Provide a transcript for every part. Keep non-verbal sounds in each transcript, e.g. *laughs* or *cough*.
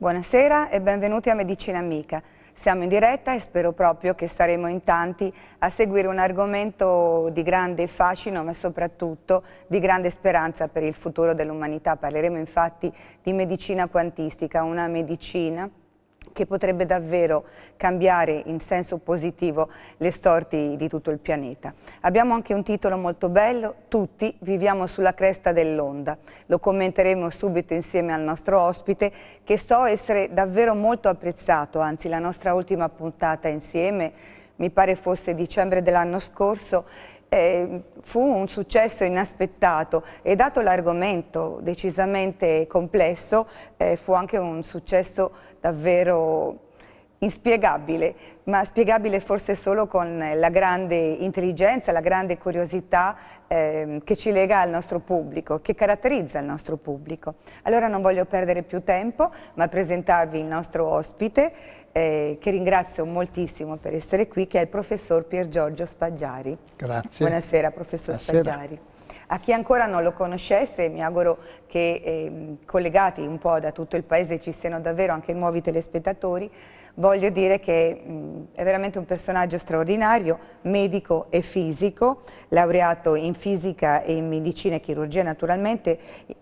Buonasera e benvenuti a Medicina Amica. Siamo in diretta e spero proprio che saremo in tanti a seguire un argomento di grande fascino ma soprattutto di grande speranza per il futuro dell'umanità. Parleremo infatti di medicina quantistica, una medicina che potrebbe davvero cambiare in senso positivo le sorti di tutto il pianeta. Abbiamo anche un titolo molto bello, Tutti viviamo sulla cresta dell'onda. Lo commenteremo subito insieme al nostro ospite che so essere davvero molto apprezzato, anzi la nostra ultima puntata insieme mi pare fosse dicembre dell'anno scorso eh, fu un successo inaspettato e dato l'argomento decisamente complesso eh, fu anche un successo davvero inspiegabile, ma spiegabile forse solo con la grande intelligenza, la grande curiosità eh, che ci lega al nostro pubblico, che caratterizza il nostro pubblico. Allora non voglio perdere più tempo, ma presentarvi il nostro ospite, eh, che ringrazio moltissimo per essere qui, che è il professor Pier Giorgio Spaggiari. Grazie. Buonasera, professor Buonasera. Spaggiari. A chi ancora non lo conoscesse, mi auguro che eh, collegati un po' da tutto il paese ci siano davvero anche nuovi telespettatori, voglio dire che mh, è veramente un personaggio straordinario, medico e fisico, laureato in fisica e in medicina e chirurgia naturalmente,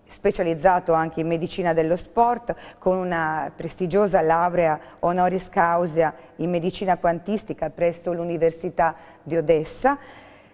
specializzato anche in medicina dello sport, con una prestigiosa laurea honoris causa in medicina quantistica presso l'Università di Odessa,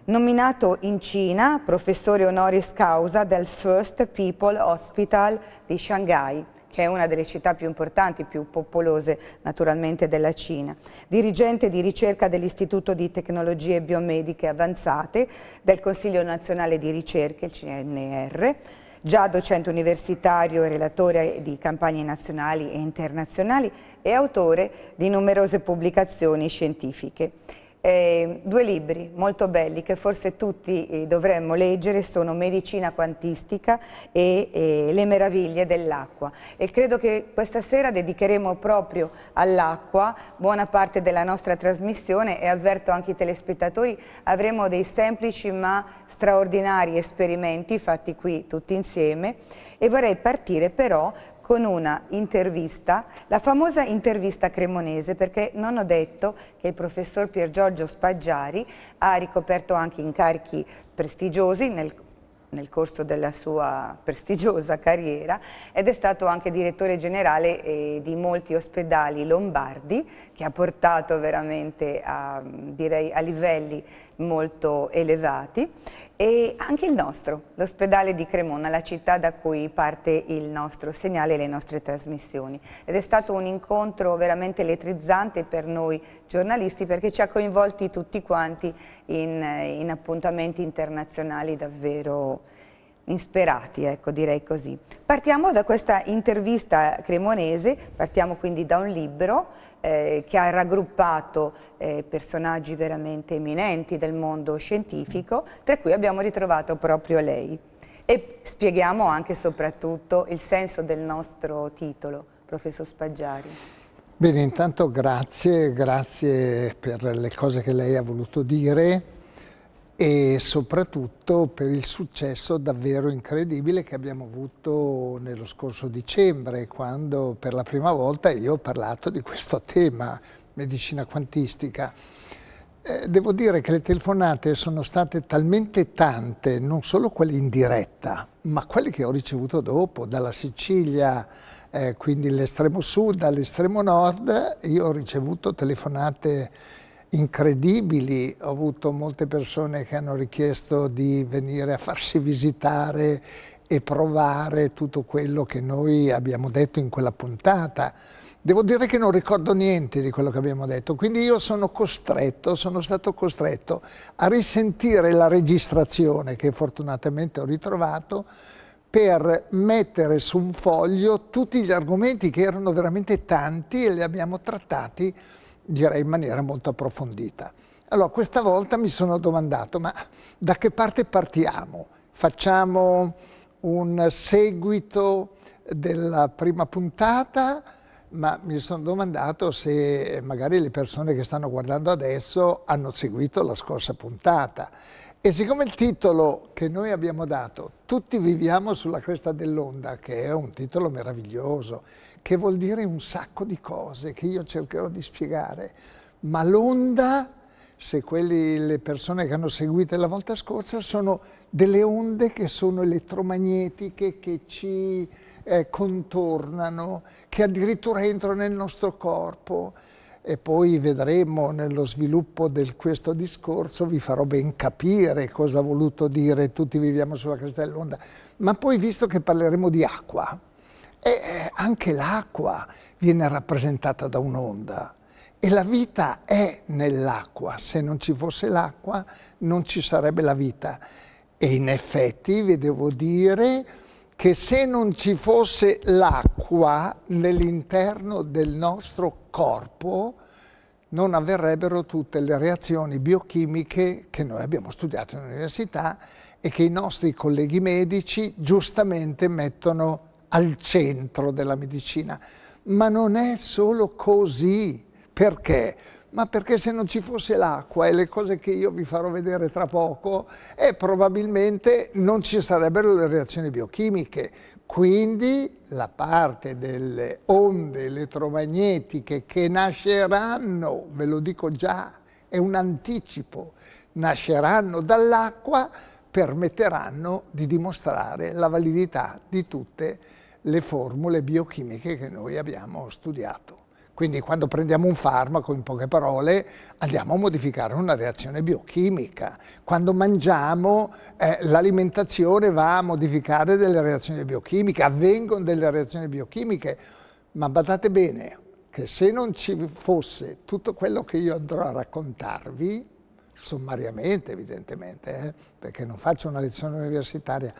nominato in Cina professore honoris causa del First People Hospital di Shanghai che è una delle città più importanti, più popolose naturalmente della Cina. Dirigente di ricerca dell'Istituto di Tecnologie Biomediche Avanzate del Consiglio Nazionale di Ricerca, il CNR, già docente universitario e relatore di campagne nazionali e internazionali e autore di numerose pubblicazioni scientifiche. Eh, due libri molto belli che forse tutti eh, dovremmo leggere sono Medicina quantistica e eh, Le meraviglie dell'acqua e credo che questa sera dedicheremo proprio all'acqua buona parte della nostra trasmissione e avverto anche i telespettatori avremo dei semplici ma straordinari esperimenti fatti qui tutti insieme e vorrei partire però con una intervista, la famosa intervista cremonese, perché non ho detto che il professor Pier Giorgio Spaggiari ha ricoperto anche incarichi prestigiosi nel nel corso della sua prestigiosa carriera ed è stato anche direttore generale eh, di molti ospedali lombardi che ha portato veramente a, direi, a livelli molto elevati e anche il nostro, l'ospedale di Cremona, la città da cui parte il nostro segnale e le nostre trasmissioni. Ed è stato un incontro veramente elettrizzante per noi giornalisti perché ci ha coinvolti tutti quanti in, in appuntamenti internazionali davvero insperati, ecco, direi così. Partiamo da questa intervista cremonese, partiamo quindi da un libro eh, che ha raggruppato eh, personaggi veramente eminenti del mondo scientifico, tra cui abbiamo ritrovato proprio lei. E spieghiamo anche e soprattutto il senso del nostro titolo, professor Spaggiari. Bene, intanto grazie, grazie per le cose che lei ha voluto dire e soprattutto per il successo davvero incredibile che abbiamo avuto nello scorso dicembre, quando per la prima volta io ho parlato di questo tema, medicina quantistica. Eh, devo dire che le telefonate sono state talmente tante, non solo quelle in diretta, ma quelle che ho ricevuto dopo, dalla Sicilia, eh, quindi l'estremo sud all'estremo nord, io ho ricevuto telefonate incredibili, ho avuto molte persone che hanno richiesto di venire a farsi visitare e provare tutto quello che noi abbiamo detto in quella puntata. Devo dire che non ricordo niente di quello che abbiamo detto, quindi io sono costretto, sono stato costretto a risentire la registrazione che fortunatamente ho ritrovato per mettere su un foglio tutti gli argomenti che erano veramente tanti e li abbiamo trattati direi in maniera molto approfondita. Allora, questa volta mi sono domandato, ma da che parte partiamo? Facciamo un seguito della prima puntata, ma mi sono domandato se magari le persone che stanno guardando adesso hanno seguito la scorsa puntata. E siccome il titolo che noi abbiamo dato, Tutti viviamo sulla cresta dell'onda, che è un titolo meraviglioso, che vuol dire un sacco di cose che io cercherò di spiegare, ma l'onda, se quelli, le persone che hanno seguito la volta scorsa, sono delle onde che sono elettromagnetiche, che ci eh, contornano, che addirittura entrano nel nostro corpo e poi vedremo nello sviluppo di questo discorso, vi farò ben capire cosa ha voluto dire tutti viviamo sulla cresta dell'onda, ma poi visto che parleremo di acqua, e eh, anche l'acqua viene rappresentata da un'onda. E la vita è nell'acqua. Se non ci fosse l'acqua non ci sarebbe la vita. E in effetti vi devo dire che se non ci fosse l'acqua nell'interno del nostro corpo, non avverrebbero tutte le reazioni biochimiche che noi abbiamo studiato all'università e che i nostri colleghi medici giustamente mettono al centro della medicina. Ma non è solo così. Perché? Ma perché se non ci fosse l'acqua e le cose che io vi farò vedere tra poco, eh, probabilmente non ci sarebbero le reazioni biochimiche. Quindi la parte delle onde elettromagnetiche che nasceranno, ve lo dico già, è un anticipo, nasceranno dall'acqua, permetteranno di dimostrare la validità di tutte le le formule biochimiche che noi abbiamo studiato. Quindi quando prendiamo un farmaco, in poche parole, andiamo a modificare una reazione biochimica. Quando mangiamo, eh, l'alimentazione va a modificare delle reazioni biochimiche, avvengono delle reazioni biochimiche, ma badate bene che se non ci fosse tutto quello che io andrò a raccontarvi, sommariamente evidentemente, eh, perché non faccio una lezione universitaria,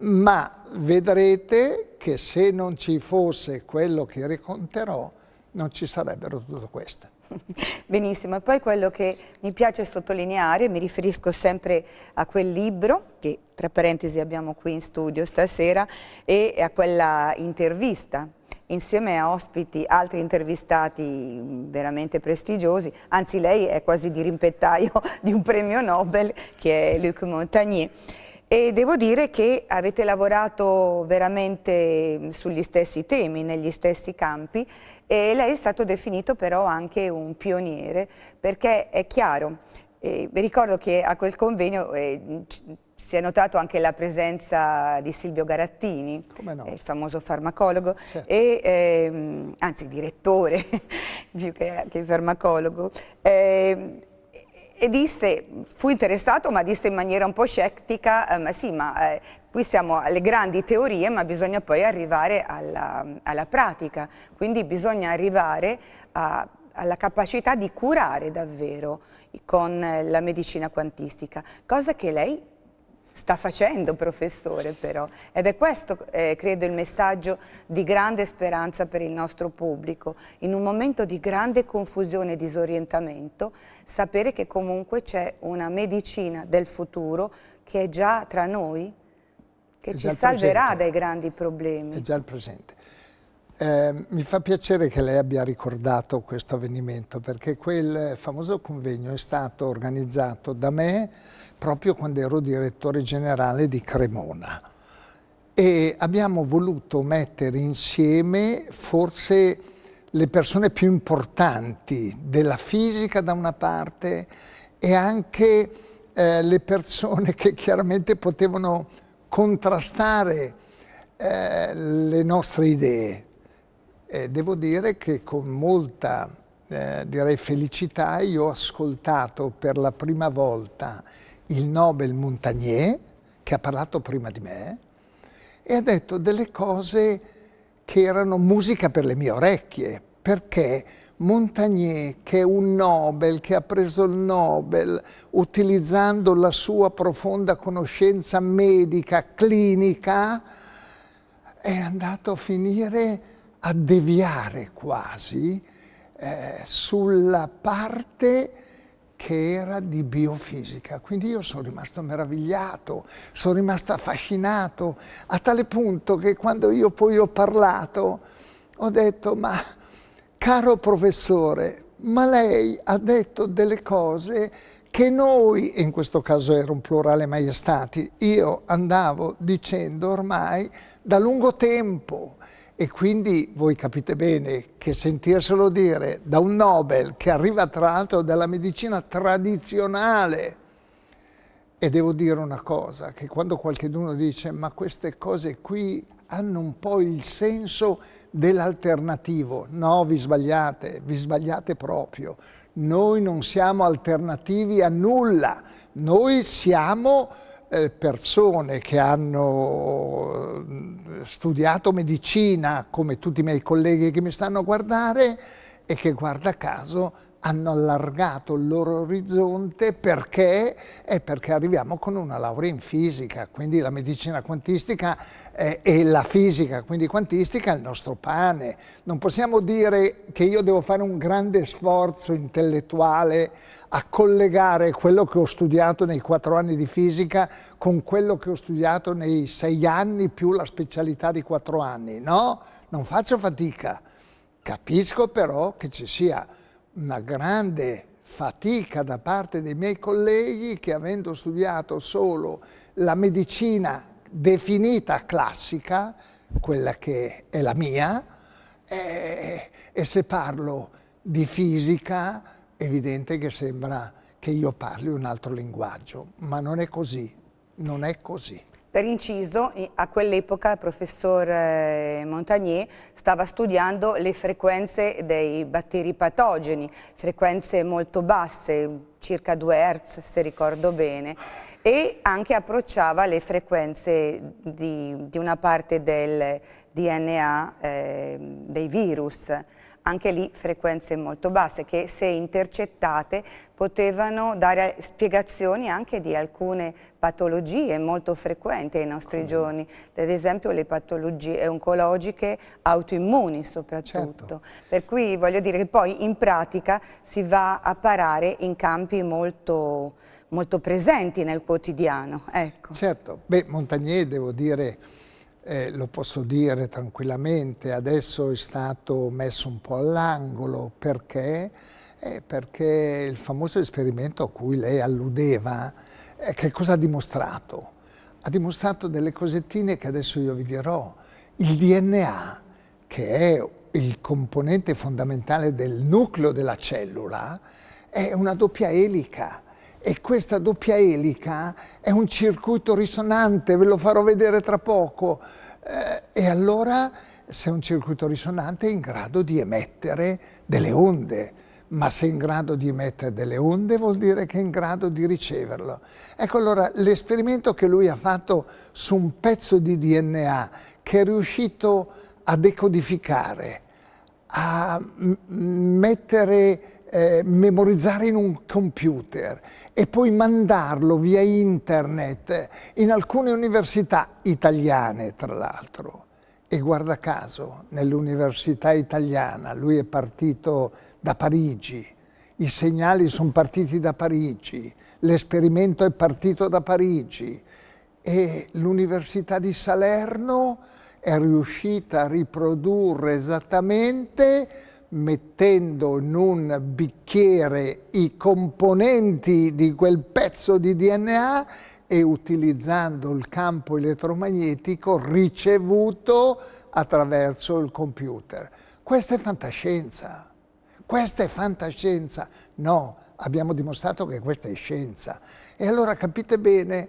ma vedrete che se non ci fosse quello che racconterò non ci sarebbero tutte queste. *laughs* Benissimo, e poi quello che mi piace sottolineare, mi riferisco sempre a quel libro che tra parentesi abbiamo qui in studio stasera e a quella intervista insieme a ospiti, altri intervistati veramente prestigiosi, anzi lei è quasi di rimpettaio *laughs* di un premio Nobel che è Luc Montagnier. E devo dire che avete lavorato veramente mm, sugli stessi temi, negli stessi campi e lei è stato definito però anche un pioniere perché è chiaro, eh, vi ricordo che a quel convegno eh, si è notato anche la presenza di Silvio Garattini, no. il famoso farmacologo, certo. e, ehm, anzi direttore *laughs* più che, che farmacologo. Eh, e disse, fu interessato ma disse in maniera un po' scettica, eh, ma sì, ma eh, qui siamo alle grandi teorie ma bisogna poi arrivare alla, alla pratica, quindi bisogna arrivare a, alla capacità di curare davvero con eh, la medicina quantistica, cosa che lei sta facendo professore però ed è questo eh, credo il messaggio di grande speranza per il nostro pubblico in un momento di grande confusione e disorientamento sapere che comunque c'è una medicina del futuro che è già tra noi, che ci salverà presente. dai grandi problemi. È già il presente. Eh, mi fa piacere che lei abbia ricordato questo avvenimento perché quel famoso convegno è stato organizzato da me proprio quando ero direttore generale di Cremona e abbiamo voluto mettere insieme forse le persone più importanti della fisica da una parte e anche eh, le persone *laughs* che chiaramente potevano contrastare eh, le nostre idee. E devo dire che con molta, eh, direi, felicità io ho ascoltato per la prima volta il Nobel Montagnier, che ha parlato prima di me, e ha detto delle cose che erano musica per le mie orecchie, perché Montagnier, che è un Nobel, che ha preso il Nobel, utilizzando la sua profonda conoscenza medica, clinica, è andato a finire a deviare quasi eh, sulla parte che era di biofisica. Quindi io sono rimasto meravigliato, sono rimasto affascinato, a tale punto che quando io poi ho parlato ho detto, ma caro professore, ma lei ha detto delle cose che noi, e in questo caso era un plurale maiestati, io andavo dicendo ormai da lungo tempo e quindi voi capite bene che sentirselo dire da un Nobel che arriva tra l'altro dalla medicina tradizionale, e devo dire una cosa, che quando qualcuno dice ma queste cose qui hanno un po' il senso dell'alternativo, no, vi sbagliate, vi sbagliate proprio, noi non siamo alternativi a nulla, noi siamo eh, persone che hanno mm, studiato medicina, come tutti i miei colleghi che mi stanno a guardare, e che guarda caso hanno allargato il loro orizzonte perché? È perché arriviamo con una laurea in fisica, quindi la medicina quantistica eh, e la fisica, quindi quantistica, è il nostro pane. Non possiamo dire che io devo fare un grande sforzo intellettuale a collegare quello che ho studiato nei quattro anni di fisica con quello che ho studiato nei sei anni più la specialità di quattro anni. No, non faccio fatica. Capisco però che ci sia una grande fatica da parte dei miei colleghi che avendo studiato solo la medicina definita classica, quella che è la mia, e, eh, e se parlo di fisica evidente che sembra che io parli un altro linguaggio, ma non è così, non è così. Per inciso, a quell'epoca il professor eh, Montagnier stava studiando le frequenze dei batteri patogeni, frequenze molto basse, circa 2 Hz se ricordo bene, e anche approcciava le frequenze di, di una parte del DNA eh, dei virus anche lì frequenze molto basse che se intercettate potevano dare spiegazioni anche di alcune patologie molto frequenti ai nostri giorni, ad esempio le patologie oncologiche autoimmuni soprattutto. Certo. Per cui voglio dire che poi in pratica si va a parare in campi molto, molto presenti nel quotidiano. Ecco. Certo, beh Montagnier devo dire eh, lo posso dire tranquillamente, adesso è stato messo un po' all'angolo perché? Eh, perché il famoso esperimento a cui lei alludeva, eh, che cosa ha dimostrato? Ha dimostrato delle cosettine che adesso io vi dirò. Il DNA, che è il componente fondamentale del nucleo della cellula, è una doppia elica e questa doppia elica è un circuito risonante, ve lo farò vedere tra poco. Eh, e allora, se è un circuito risonante, è in grado di emettere delle onde, ma se è in grado di emettere delle onde vuol dire che è in grado di riceverlo. Ecco allora l'esperimento che lui ha fatto su un pezzo di DNA che è riuscito a decodificare, a mettere, eh, memorizzare in un computer e poi mandarlo via internet in alcune università italiane, tra l'altro. E guarda caso, nell'università italiana, lui è partito da Parigi, i segnali sono partiti da Parigi, l'esperimento è partito da Parigi e l'università di Salerno è riuscita a riprodurre esattamente mettendo in un bicchiere i componenti di quel pezzo di DNA e utilizzando il campo elettromagnetico ricevuto attraverso il computer. Questa è fantascienza, questa è fantascienza. No, abbiamo dimostrato che questa è scienza. E allora capite bene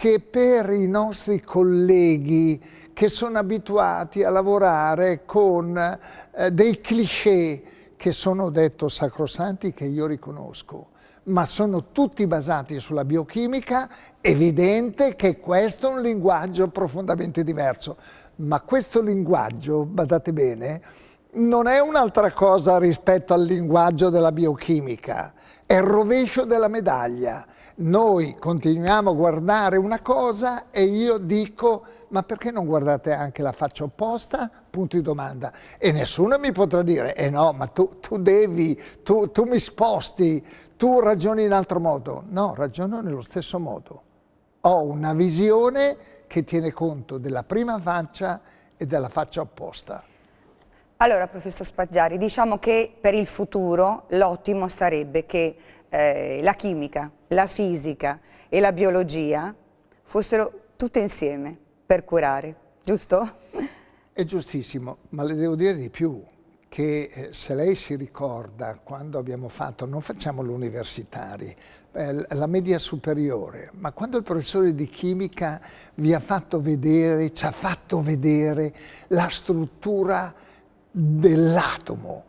che per i nostri colleghi che sono abituati a lavorare con eh, dei cliché che sono detto sacrosanti che io riconosco, ma sono tutti basati sulla biochimica, evidente che questo è un linguaggio profondamente diverso. Ma questo linguaggio, badate bene, non è un'altra cosa rispetto al linguaggio della biochimica, è il rovescio della medaglia noi continuiamo a guardare una cosa e io dico ma perché non guardate anche la faccia opposta? Punto di domanda. E nessuno mi potrà dire, eh no, ma tu, tu devi, tu, tu mi sposti, tu ragioni in altro modo. No, ragiono nello stesso modo. Ho una visione che tiene conto della prima faccia e della faccia opposta. Allora, professor Spaggiari, diciamo che per il futuro l'ottimo sarebbe che eh, la chimica, la fisica e la biologia fossero tutte insieme per curare, giusto? È giustissimo, ma le devo dire di più che eh, se lei si ricorda quando abbiamo fatto, non facciamo l'universitari, eh, la media superiore, ma quando il professore di chimica vi ha fatto vedere, ci ha fatto vedere la struttura dell'atomo,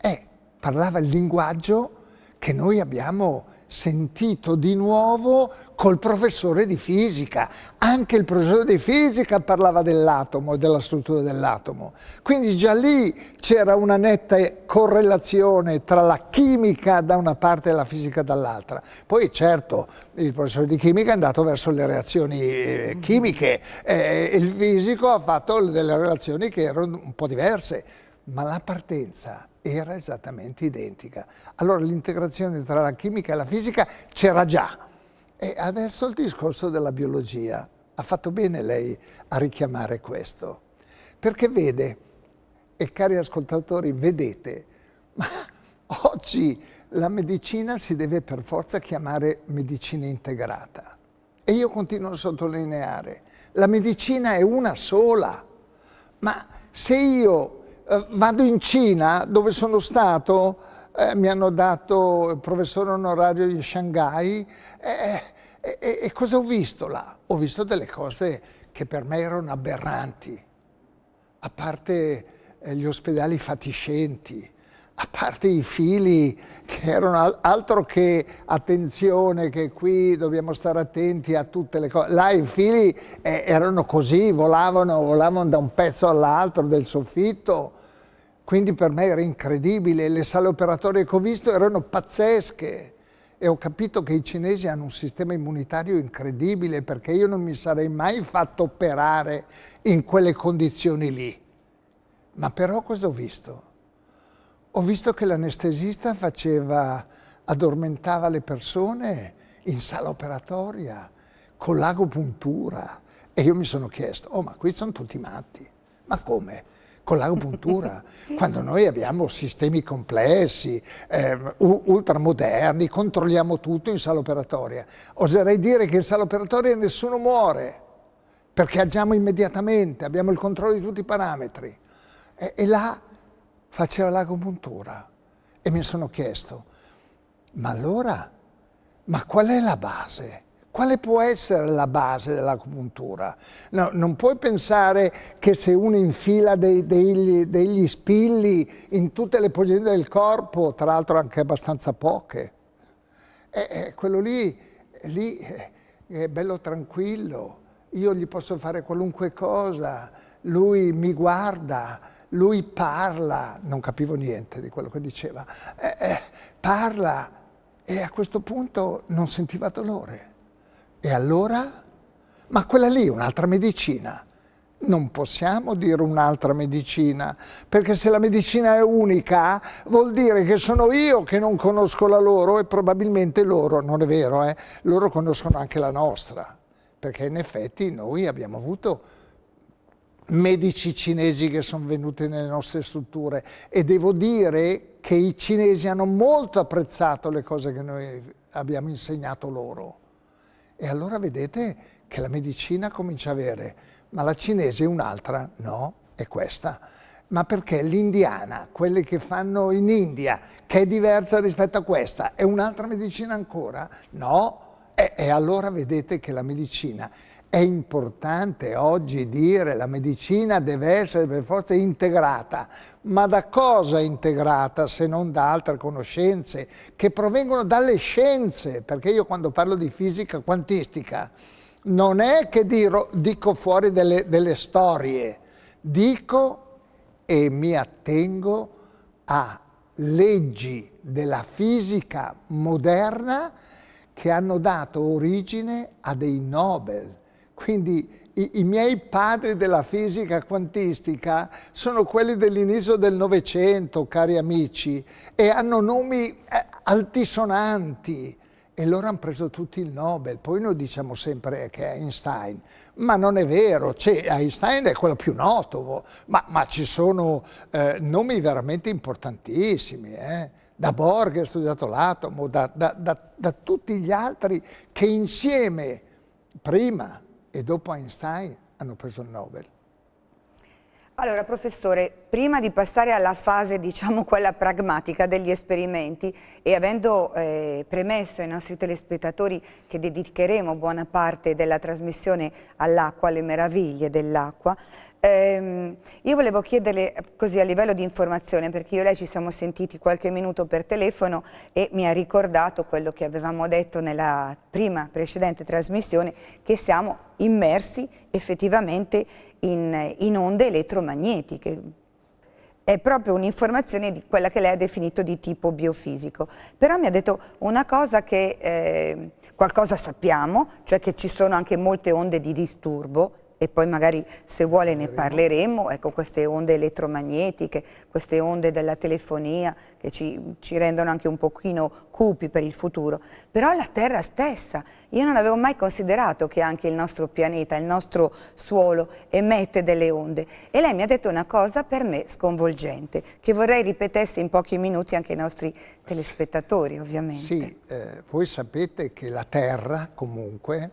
eh, parlava il linguaggio che noi abbiamo sentito di nuovo col professore di fisica. Anche il professore di fisica parlava dell'atomo e della struttura dell'atomo. Quindi già lì c'era una netta correlazione tra la chimica da una parte e la fisica dall'altra. Poi certo il professore di chimica è andato verso le reazioni eh, chimiche, e eh, il fisico ha fatto delle relazioni che erano un po' diverse, ma la partenza era esattamente identica. Allora l'integrazione tra la chimica e la fisica c'era già. E adesso il discorso della biologia. Ha fatto bene lei a richiamare questo. Perché vede, e cari ascoltatori, vedete, *laughs* ma oggi la medicina si deve per forza chiamare medicina integrata. E io continuo a sottolineare, la medicina è una sola, ma se io eh, vado in Cina dove sono stato, eh, mi hanno dato il professore onorario di Shanghai eh, eh, e, e cosa ho visto là? Ho visto delle cose che per me erano aberranti, a parte eh, gli ospedali fatiscenti, a parte i fili che erano altro che attenzione che qui dobbiamo stare attenti a tutte le cose là i fili eh, erano così volavano, volavano da un pezzo all'altro del soffitto quindi per me era incredibile, le sale operatorie che ho visto erano pazzesche e ho capito che i cinesi hanno un sistema immunitario incredibile perché io non mi sarei mai fatto operare in quelle condizioni lì. Ma però cosa ho visto? Ho visto che l'anestesista faceva, addormentava le persone in sala operatoria con l'agopuntura e io mi sono chiesto, oh ma qui sono tutti matti, ma come? con l'agopuntura, *laughs* quando noi abbiamo sistemi complessi, ehm, ultramoderni, controlliamo tutto in sala operatoria. Oserei dire che in sala operatoria nessuno muore, perché agiamo immediatamente, abbiamo il controllo di tutti i parametri. E, e là faceva l'agopuntura e mi sono chiesto, ma allora, ma qual è la base? Quale può essere la base dell'acupuntura? No, non puoi pensare che se uno infila dei, degli, degli spilli in tutte le posizioni del corpo, tra l'altro anche abbastanza poche, eh, eh, quello lì, lì è bello tranquillo, io gli posso fare qualunque cosa, lui mi guarda, lui parla, non capivo niente di quello che diceva, eh, eh, parla e a questo punto non sentiva dolore. E allora? Ma quella lì è un'altra medicina. Non possiamo dire un'altra medicina, perché se la medicina è unica vuol dire che sono io che non conosco la loro e probabilmente loro, non è vero, eh, loro conoscono anche la nostra, perché in effetti noi abbiamo avuto medici cinesi che sono venuti nelle nostre strutture e devo dire che i cinesi hanno molto apprezzato le cose che noi abbiamo insegnato loro. E allora vedete che la medicina comincia a avere, ma la cinese è un'altra? No, è questa. Ma perché l'indiana, quelle che fanno in India, che è diversa rispetto a questa, è un'altra medicina ancora? No, e, e allora vedete che la medicina è importante oggi dire che la medicina deve essere per forza integrata, ma da cosa integrata se non da altre conoscenze che provengono dalle scienze? Perché io quando parlo di fisica quantistica non è che dico, dico fuori delle, delle storie, dico e mi attengo a leggi della fisica moderna che hanno dato origine a dei Nobel quindi i, i miei padri della fisica quantistica sono quelli dell'inizio del Novecento, cari amici, e hanno nomi eh, altisonanti e loro hanno preso tutti il Nobel. Poi noi diciamo sempre che è Einstein, ma non è vero, cioè, Einstein è quello più noto, ma, ma ci sono eh, nomi veramente importantissimi, eh? da Borg ha studiato l'atomo, da, da, da, da tutti gli altri che insieme prima e dopo Einstein hanno preso il Nobel. Allora, professore, prima di passare alla fase, diciamo, *laughs* quella pragmatica degli esperimenti e avendo eh, premesso ai nostri telespettatori che dedicheremo buona parte della trasmissione all'acqua, alle meraviglie dell'acqua, Ehm, io volevo chiederle eh, così a livello di informazione, perché io e lei ci siamo sentiti qualche minuto per telefono e mi ha ricordato quello che avevamo detto nella prima precedente trasmissione, che siamo immersi effettivamente in, in onde elettromagnetiche. È proprio un'informazione di quella che lei ha definito di tipo biofisico. Però mi ha detto una cosa che eh, qualcosa sappiamo, cioè che ci sono anche molte onde di disturbo e poi magari se vuole ne parleremo, ecco queste onde elettromagnetiche, queste onde della telefonia che ci, ci, rendono anche un pochino cupi per il futuro, però la Terra stessa, io non avevo mai considerato che anche il nostro pianeta, il nostro suolo emette delle onde e lei mi ha detto una cosa per me sconvolgente, che vorrei ripetesse in pochi minuti anche ai nostri telespettatori ovviamente. Sì, eh, voi sapete che la Terra comunque...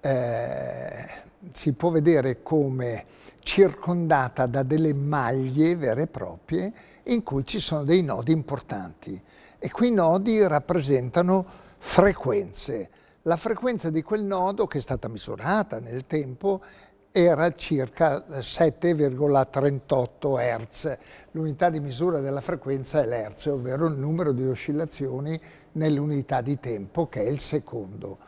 Eh, si può vedere come circondata da delle maglie vere e proprie in cui ci sono dei nodi importanti e quei nodi rappresentano frequenze. La frequenza di quel nodo che è stata misurata nel tempo era circa 7,38 Hz. L'unità di misura della frequenza è l'Hz, ovvero il numero di oscillazioni nell'unità di tempo che è il secondo.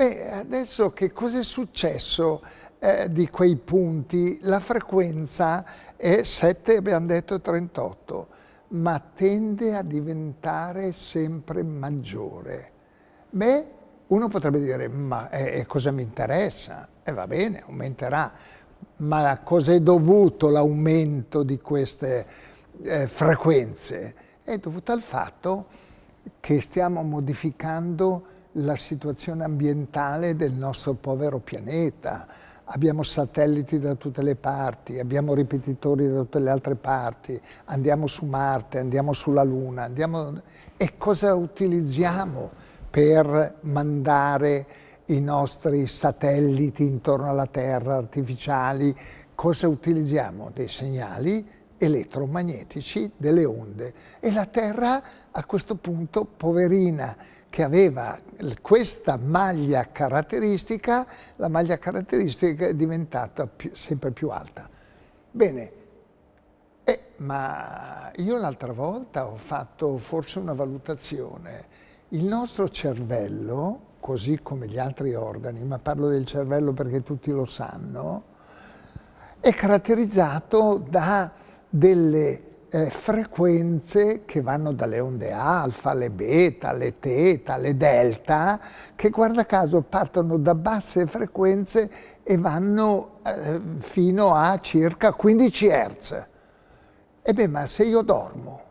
Beh, adesso che cosa è successo eh, di quei punti? La frequenza è 7, abbiamo detto 38, ma tende a diventare sempre maggiore. Beh, uno potrebbe dire, ma eh, cosa mi interessa? E eh, va bene, aumenterà. Ma a cosa è dovuto l'aumento di queste eh, frequenze? È dovuto al fatto che stiamo modificando la situazione ambientale del nostro povero pianeta. Abbiamo satelliti da tutte le parti, abbiamo ripetitori da tutte le altre parti, andiamo su Marte, andiamo sulla Luna, andiamo... e cosa utilizziamo per mandare i nostri satelliti intorno alla Terra artificiali? Cosa utilizziamo? Dei segnali elettromagnetici, delle onde. E la Terra a questo punto, poverina, che aveva questa maglia caratteristica, la maglia caratteristica è diventata più, sempre più alta. Bene, eh, ma io l'altra volta ho fatto forse una valutazione. Il nostro cervello, così come gli altri organi, ma parlo del cervello perché tutti lo sanno, è caratterizzato da delle eh, frequenze che vanno dalle onde alfa, alle beta, alle teta, alle delta, che guarda caso partono da basse frequenze e vanno eh, fino a circa 15 Hz. E beh, ma se io dormo,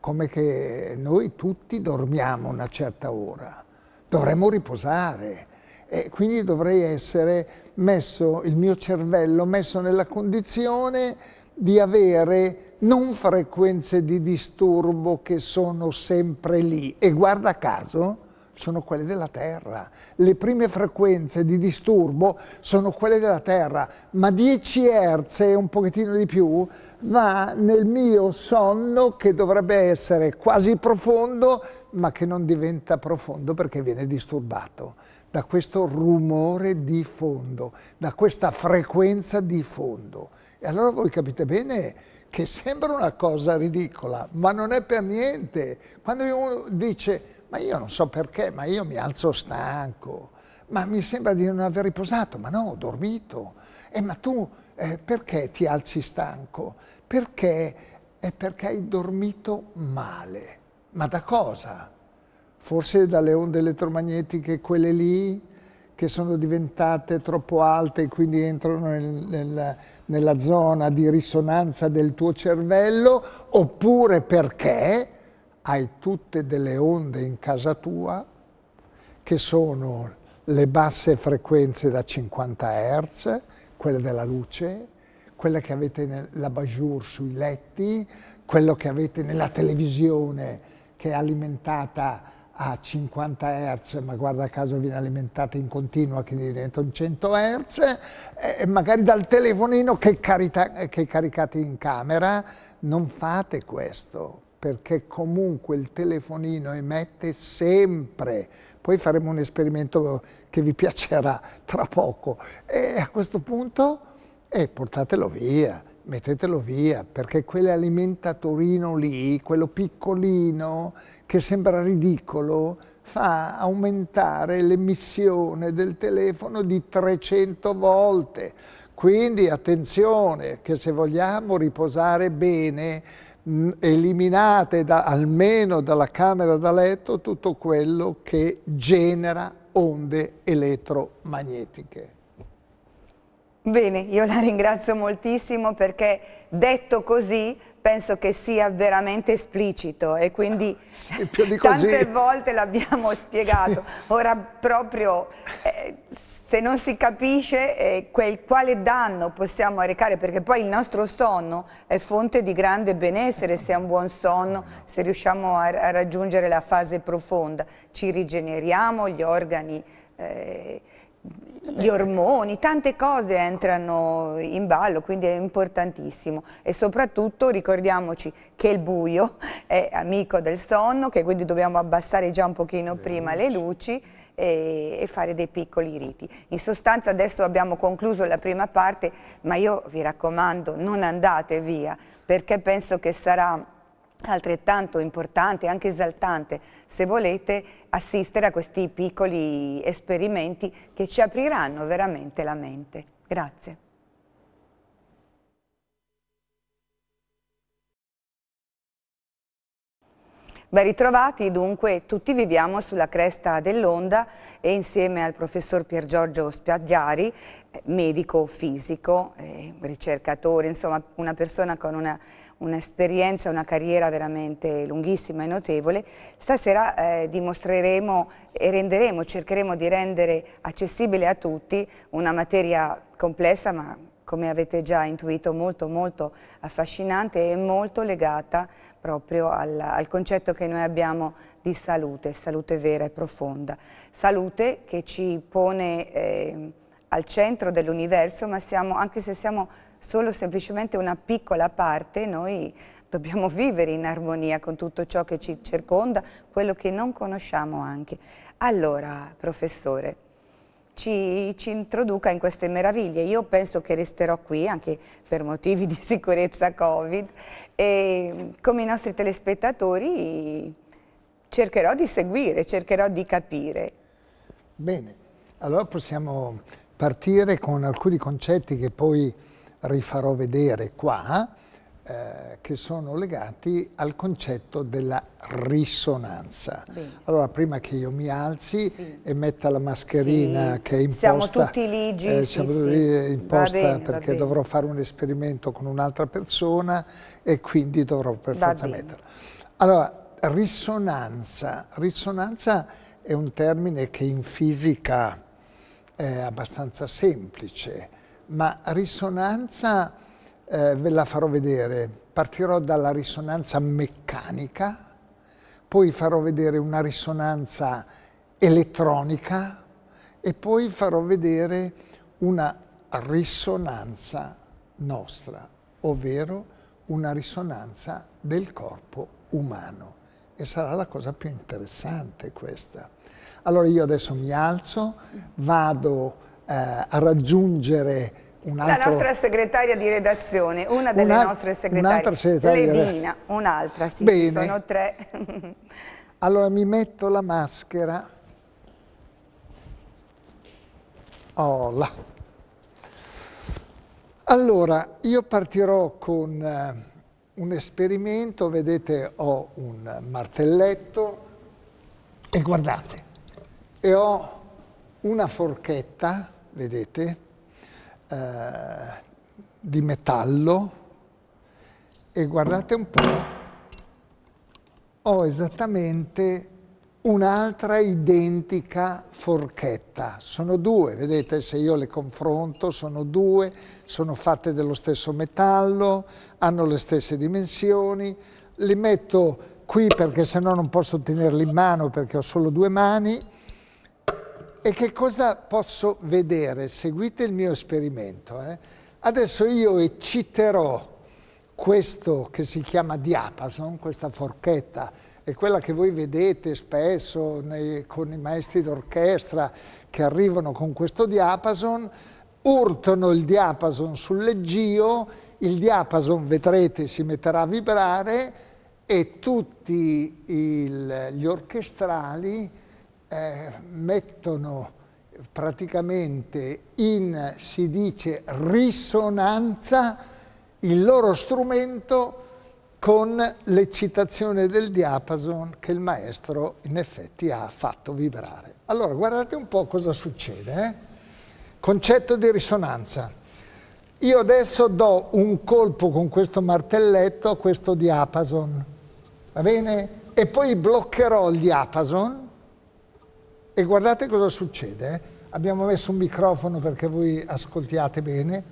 come che noi tutti dormiamo una certa ora, dovremmo riposare e quindi dovrei essere messo, il mio cervello messo nella condizione di avere non frequenze di disturbo che sono sempre lì e guarda caso sono quelle della Terra. Le prime frequenze di disturbo sono quelle della Terra, ma 10 Hz e un pochettino di più va nel mio sonno che dovrebbe essere quasi profondo, ma che non diventa profondo perché viene disturbato da questo rumore di fondo, da questa frequenza di fondo. E allora voi capite bene che sembra una cosa ridicola, ma non è per niente. Quando uno dice, ma io non so perché, ma io mi alzo stanco, ma mi sembra di non aver riposato, ma no, ho dormito. E eh, ma tu eh, perché ti alzi stanco? Perché? È perché hai dormito male. Ma da cosa? Forse dalle onde elettromagnetiche, quelle lì, che sono diventate troppo alte e quindi entrano nel, nel nella zona di risonanza del tuo cervello, oppure perché hai tutte delle onde in casa tua che sono le basse frequenze da 50 Hz, quelle della luce, quelle che avete nella bajour sui letti, quello che avete nella televisione che è alimentata a 50 Hz, ma guarda caso viene alimentata in continua, quindi diventa un 100 Hz, eh, magari dal telefonino che, carita, che caricate in camera, non fate questo, perché comunque il telefonino emette sempre. Poi faremo un esperimento che vi piacerà tra poco. E a questo punto eh, portatelo via, mettetelo via, perché quell'alimentatorino lì, quello piccolino, che sembra ridicolo, fa aumentare l'emissione del telefono di 300 volte. Quindi attenzione che se vogliamo riposare bene mm, eliminate da, almeno dalla camera da letto tutto quello che genera onde elettromagnetiche. Bene, io la ringrazio moltissimo perché detto così penso che sia veramente esplicito e quindi ah, sì, tante volte l'abbiamo *laughs* spiegato. Sì. Ora proprio eh, se non si capisce eh, quel, quale danno possiamo arrecare, perché poi il nostro sonno è fonte di grande benessere se è un buon sonno, se riusciamo a, a raggiungere la fase profonda, ci rigeneriamo gli organi. Eh, gli ormoni, tante cose entrano in ballo, quindi è importantissimo e soprattutto ricordiamoci che il buio è amico del sonno, che quindi dobbiamo abbassare già un pochino le prima luci. le luci e, e, fare dei piccoli riti. In sostanza adesso abbiamo concluso la prima parte, ma io vi raccomando non andate via perché penso che sarà altrettanto importante, anche esaltante se volete assistere a questi piccoli esperimenti che ci apriranno veramente la mente. Grazie. Ben ritrovati, dunque tutti viviamo sulla cresta dell'onda e insieme al professor Pier Giorgio Spiaggiari, eh, medico fisico, eh, ricercatore, insomma una persona con un'esperienza, una carriera veramente lunghissima e notevole, stasera eh, dimostreremo e renderemo, cercheremo di rendere accessibile a tutti una materia complessa ma come avete già intuito molto molto affascinante e molto legata proprio al, al concetto che noi abbiamo di salute, salute vera e profonda. Salute che ci pone eh, al centro dell'universo, ma siamo, anche se siamo solo semplicemente una piccola parte, noi dobbiamo *laughs* vivere in armonia con tutto ciò che ci circonda, quello che non conosciamo anche. Allora, professore, ci, ci, introduca in queste meraviglie. Io penso che resterò qui anche per motivi di sicurezza Covid e come i nostri telespettatori cercherò di seguire, cercherò di capire. Bene, allora possiamo partire con alcuni concetti che poi rifarò vedere qua eh, che sono legati al concetto della risonanza. Bene. Allora, prima che io mi alzi sì. e metta la mascherina sì. che è imposta... Siamo tutti ligi. Eh, siamo sì, lì imposta bene, perché dovrò fare un esperimento con un'altra persona e quindi dovrò per forza metterla. Allora, risonanza. Risonanza è un termine che in fisica è abbastanza semplice, ma risonanza eh, ve la farò vedere. Partirò dalla risonanza meccanica, poi farò vedere una risonanza elettronica e poi farò vedere una risonanza nostra, ovvero una risonanza del corpo umano. E sarà la cosa più interessante questa. Allora io adesso mi alzo, vado eh, a raggiungere Altro, la nostra segretaria di redazione, una delle una, nostre segretarie, segretaria Ledina, un'altra, sì, Bene. sono tre. allora mi metto la maschera. Oh, là. Allora, io partirò con uh, un esperimento, vedete ho un martelletto e guardate, e ho una forchetta, vedete, eh, di metallo e guardate un po', ho esattamente un'altra identica forchetta. Sono due, vedete se io le confronto, sono due, sono fatte dello stesso metallo, hanno le stesse dimensioni, li metto qui perché sennò non posso tenerli in mano perché ho solo due mani, e che cosa posso vedere? Seguite il mio esperimento. Eh? Adesso io ecciterò questo che si chiama diapason, questa forchetta, è quella che voi vedete spesso nei, con i maestri d'orchestra che arrivano con questo diapason, urtano il diapason sul leggio, il diapason, vedrete, si metterà a vibrare e tutti il, gli orchestrali eh, mettono praticamente in, si dice, risonanza il loro strumento con l'eccitazione del diapason che il maestro in effetti ha fatto vibrare. Allora guardate un po' cosa succede. Eh? Concetto di risonanza. Io adesso do un colpo con questo martelletto a questo diapason, va bene? E poi bloccherò il diapason e guardate cosa succede. Eh? Abbiamo messo un microfono perché voi ascoltiate bene.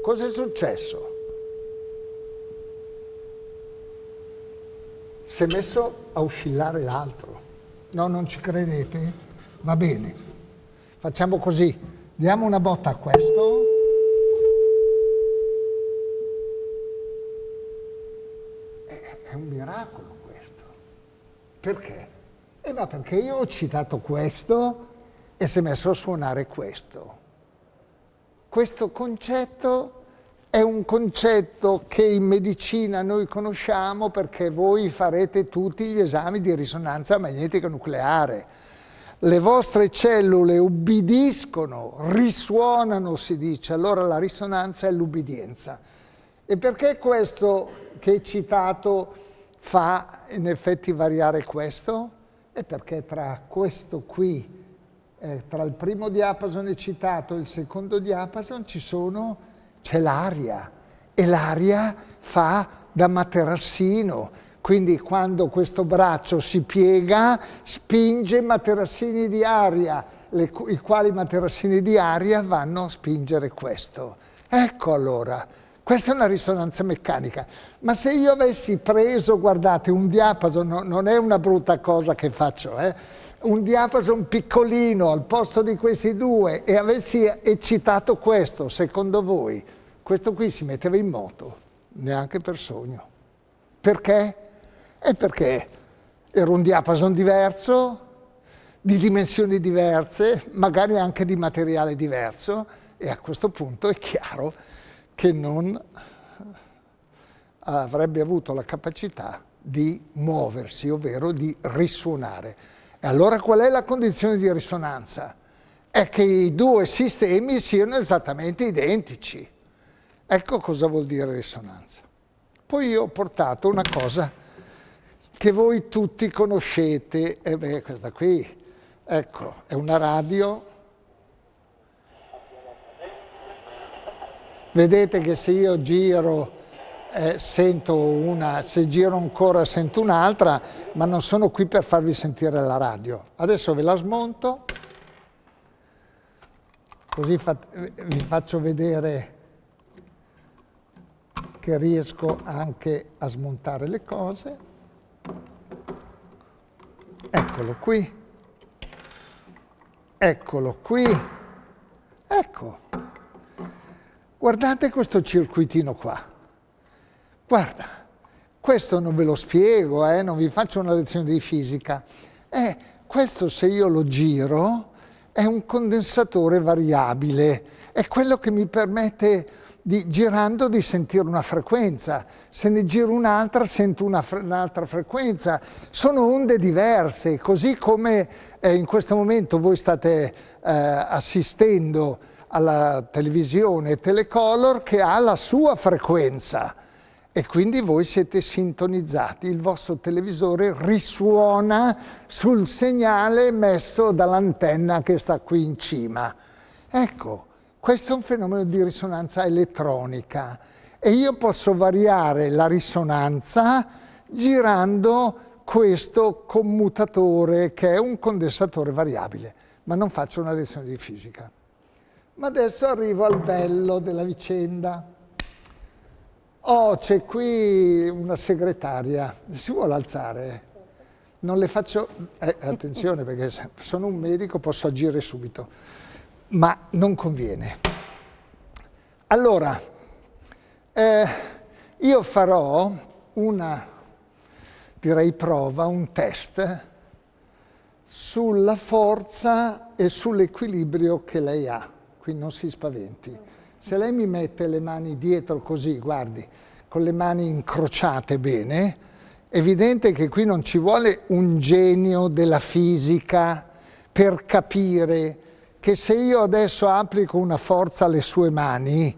Cos'è successo? Si è messo a oscillare l'altro. No, non ci credete? Va bene. Facciamo così. Diamo una botta a questo. Eh, è un miracolo questo. Perché? E eh, ma perché io ho citato questo e si è messo a suonare questo. Questo concetto è un concetto che in medicina noi conosciamo perché voi farete tutti gli esami di risonanza magnetica nucleare. Le vostre cellule ubbidiscono, risuonano, si dice, allora la risonanza è l'ubbidienza. E perché questo che è citato fa in effetti variare questo? è perché tra questo qui, eh, tra il primo diapason citato e il secondo diapason c'è l'aria e l'aria fa da materassino. Quindi quando questo braccio si piega, spinge materassini di aria, le, i quali materassini di aria vanno a spingere questo. Ecco allora questa è una risonanza meccanica, ma se io avessi preso, guardate, un diapason, no, non è una brutta cosa che faccio, eh? un diapason piccolino al posto di questi due e avessi eccitato questo, secondo voi, questo qui si metteva in moto, neanche per sogno. Perché? È perché era un diapason diverso, di dimensioni diverse, magari anche di materiale diverso, e a questo punto è chiaro che non eh, avrebbe avuto la capacità di muoversi, ovvero di risuonare. E allora qual è la condizione di risonanza? È che i due sistemi siano esattamente identici. Ecco cosa vuol dire risonanza. Poi io ho portato una cosa che voi tutti conoscete, e beh, questa qui, ecco, è una radio Vedete che se io giro, eh, sento una, se giro ancora sento un'altra, ma non sono qui per farvi sentire la radio. Adesso ve la smonto, così fa vi faccio vedere che riesco anche a smontare le cose. Eccolo qui. Eccolo qui. Ecco. Guardate questo circuitino qua. Guarda, questo non ve lo spiego, eh, non vi faccio una lezione di fisica. Eh, questo se io lo giro è un condensatore variabile, è quello che mi permette di, girando di sentire una frequenza, se ne giro un'altra sento un'altra frequenza, sono onde diverse, così come eh, in questo momento voi state eh, assistendo alla televisione Telecolor che ha la sua frequenza e quindi voi siete sintonizzati, il vostro televisore risuona sul segnale messo dall'antenna che sta qui in cima. Ecco, questo è un fenomeno di risonanza elettronica e io posso variare la risonanza girando questo commutatore che è un condensatore variabile, ma non faccio una lezione di fisica. Ma adesso arrivo al bello della vicenda. Oh, c'è qui una segretaria, si vuole alzare? Non le faccio... Eh, attenzione, perché sono un medico, posso agire subito. Ma non conviene. Allora, eh, io farò una, direi, prova, un test sulla forza e sull'equilibrio che lei ha quindi non si spaventi. Se lei mi mette le mani dietro così, guardi, con le mani incrociate bene, è evidente che qui non ci vuole un genio della fisica per capire che se io adesso applico una forza alle sue mani,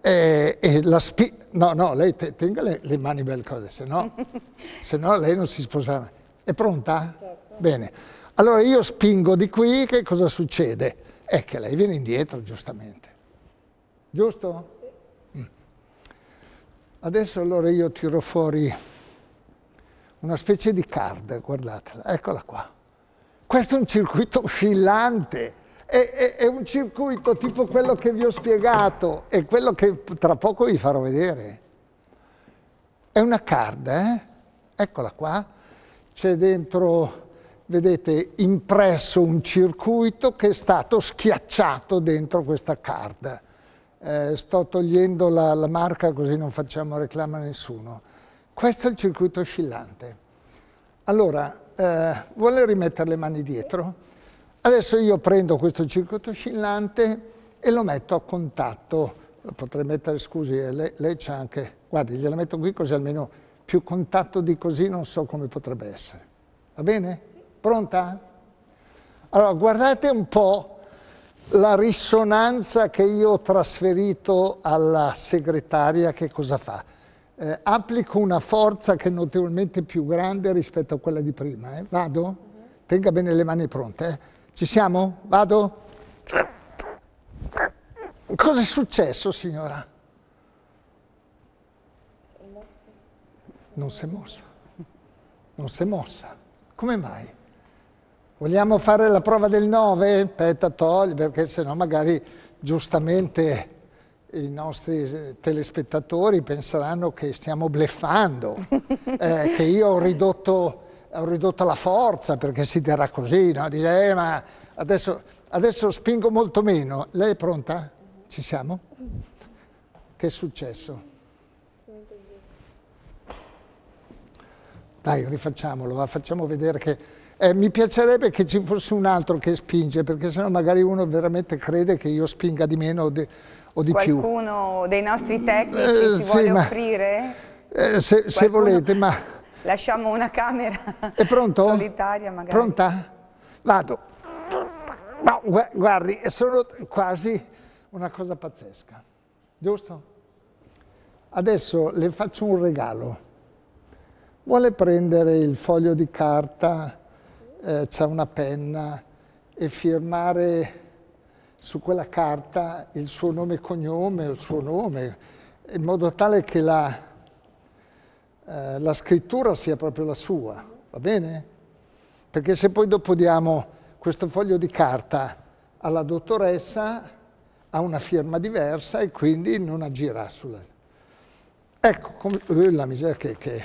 eh, eh, la spi- no, no, lei te- tenga le, le mani belle cose, se no, *laughs* se no lei non si sposerà. È pronta? Certo. Bene. Allora io spingo di qui, che cosa succede? è che lei viene indietro giustamente. Giusto? Sì. Mm. Adesso allora io tiro fuori una specie di card, guardatela, eccola qua. Questo è un circuito oscillante, è, è, è un circuito tipo quello che vi ho spiegato e quello che tra poco vi farò vedere. È una card, eh? Eccola qua, c'è dentro vedete impresso un circuito che è stato schiacciato dentro questa card. Eh, sto togliendo la, la marca così non facciamo reclama a nessuno. Questo è il circuito oscillante. Allora, eh, vuole rimettere le mani dietro? Adesso io prendo questo circuito oscillante e lo metto a contatto. Lo potrei mettere, scusi, eh, lei, lei c'è anche... Guardi, gliela metto qui così almeno più contatto di così non so come potrebbe essere. Va bene? Pronta? Allora, guardate un po' la risonanza che io ho trasferito alla segretaria che cosa fa. Eh, applico una forza che è notevolmente più grande rispetto a quella di prima. Eh. Vado? Tenga bene le mani pronte. Eh. Ci siamo? Vado? Cosa è successo, signora? Non si è mossa. Non si è mossa. Come mai? Vogliamo fare la prova del 9? Aspetta, togli, perché sennò magari giustamente i nostri eh, telespettatori penseranno che stiamo bleffando, *laughs* eh, che io ho ridotto, ho ridotto, la forza perché si terrà così, no? Dice, eh, ma adesso, adesso spingo molto meno. Lei è pronta? Ci siamo? Che è successo? Dai, rifacciamolo, facciamo vedere che eh, mi piacerebbe che ci fosse un altro che spinge, perché sennò magari uno veramente crede che io spinga di meno o di, o di Qualcuno più. Qualcuno dei nostri tecnici eh, si sì, vuole ma, offrire? Eh, se, se, volete, ma... *laughs* Lasciamo una camera È pronto? solitaria magari. Pronta? Vado. No, guardi, sono quasi una cosa pazzesca, giusto? Adesso le faccio un regalo. Vuole prendere il foglio di carta eh, c'è una penna e firmare su quella carta il suo nome e cognome, il suo nome, in modo tale che la, eh, la scrittura sia proprio la sua, va bene? Perché se poi dopo diamo questo foglio di carta alla dottoressa, ha una firma diversa e quindi non agirà sulla... Ecco, come, eh, la miseria che, che...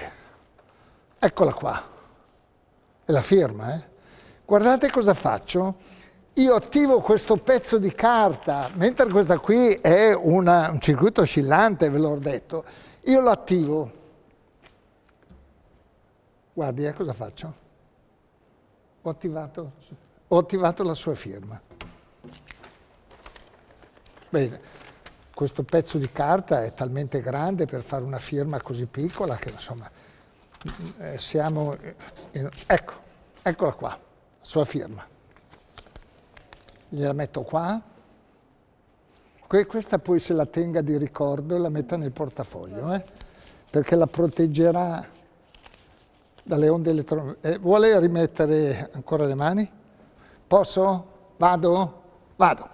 Eccola qua è la firma, eh? guardate cosa faccio, io attivo questo pezzo di carta, mentre questa qui è una, un circuito oscillante, ve l'ho detto, io lo attivo, guardi eh, cosa faccio, ho attivato, ho attivato la sua firma. Bene, questo pezzo di carta è talmente grande per fare una firma così piccola che insomma eh, siamo, in, eh, ecco, eccola qua, la sua firma. Gliela metto qua, que, questa poi se la tenga di ricordo e la metta nel portafoglio, eh? perché la proteggerà dalle onde elettroniche. Eh, vuole rimettere ancora le mani? Posso? Vado? Vado.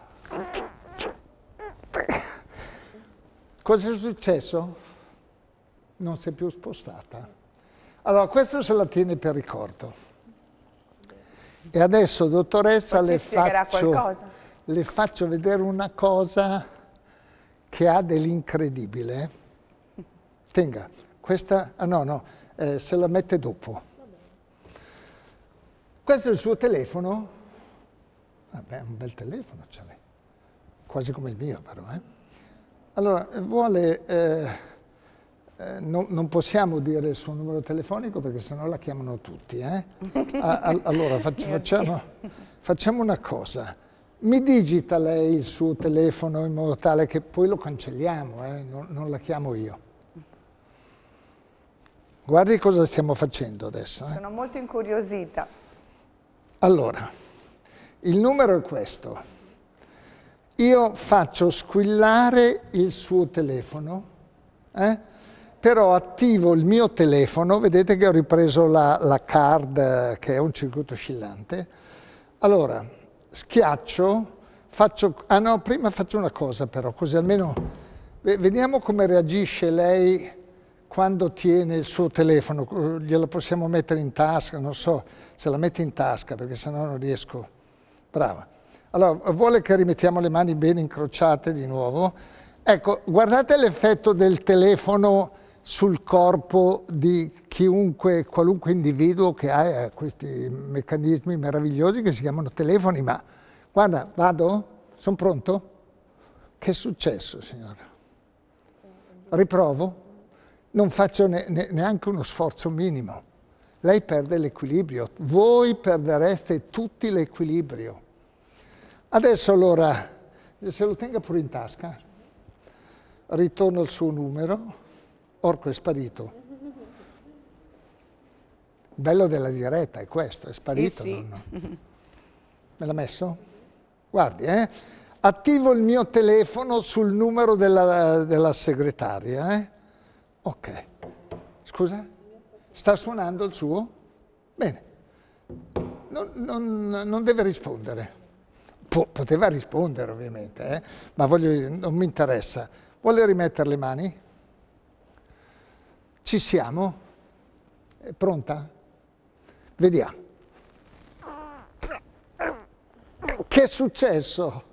Cosa è successo? Non si è più spostata. Allora, questo se la tiene per ricordo. E adesso, dottoressa, le faccio, le faccio, vedere una cosa che ha dell'incredibile. Tenga, questa... Ah no, no, eh, se la mette dopo. Questo è il suo telefono. Vabbè, un bel telefono ce l'è. Quasi come il mio, però, eh? Allora, vuole... Eh, eh, non possiamo dire il suo numero telefonico perché sennò la chiamano tutti. Eh? A, *laughs* a, ah, allora faccio, facciamo, facciamo, una cosa, mi digita lei il suo telefono in modo tale che poi lo cancelliamo, eh? non, non la chiamo io. Guardi cosa stiamo facendo adesso. Eh? Sono molto incuriosita. Allora, il numero è questo. Io faccio squillare il suo telefono eh? però attivo il mio telefono, vedete che ho ripreso la, la card che è un circuito oscillante, allora schiaccio, faccio, ah no, prima faccio una cosa però, così almeno vediamo come reagisce lei quando tiene il suo telefono, glielo possiamo mettere in tasca, non so se la mette in tasca perché sennò non riesco, brava. Allora, vuole che rimettiamo le mani bene incrociate di nuovo, ecco, guardate l'effetto del telefono sul corpo di chiunque, qualunque individuo che ha eh, questi meccanismi meravigliosi che si chiamano telefoni, ma guarda, vado? Sono pronto? Che è successo, signora? Riprovo? Non faccio ne, ne, neanche uno sforzo minimo. Lei perde l'equilibrio, voi perdereste tutti l'equilibrio. Adesso allora, se lo tenga pure in tasca, ritorno al suo numero, Orco è sparito. bello della diretta è questo, è sparito. Sì, sì. Me l'ha messo? Guardi, eh? Attivo il mio telefono sul numero della, della segretaria, eh? Ok. Scusa? Sta suonando il suo? Bene. Non, non, non deve rispondere. Po, poteva rispondere ovviamente, eh? ma voglio, non mi interessa. Vuole rimettere le mani? Ci siamo? È pronta? Vediamo. Che è successo?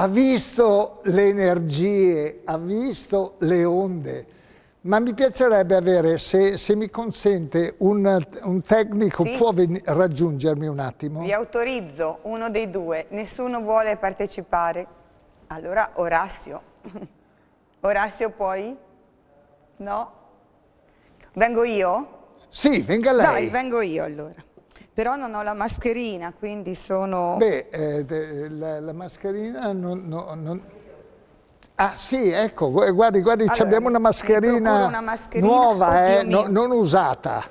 Ha visto le energie, ha visto le onde, ma mi piacerebbe avere, se, se mi consente, un, un tecnico sì. può raggiungermi un attimo? Vi autorizzo, uno dei due, nessuno vuole partecipare. Allora Orazio. Orazio poi? No? Vengo io? Sì, venga lei. Dai, vengo io allora. Però non ho la mascherina, quindi sono... Beh, eh, la, la, mascherina non, no, non... Ah sì, ecco, guardi, guardi, allora, abbiamo una mascherina, una mascherina nuova, eh, no, non usata.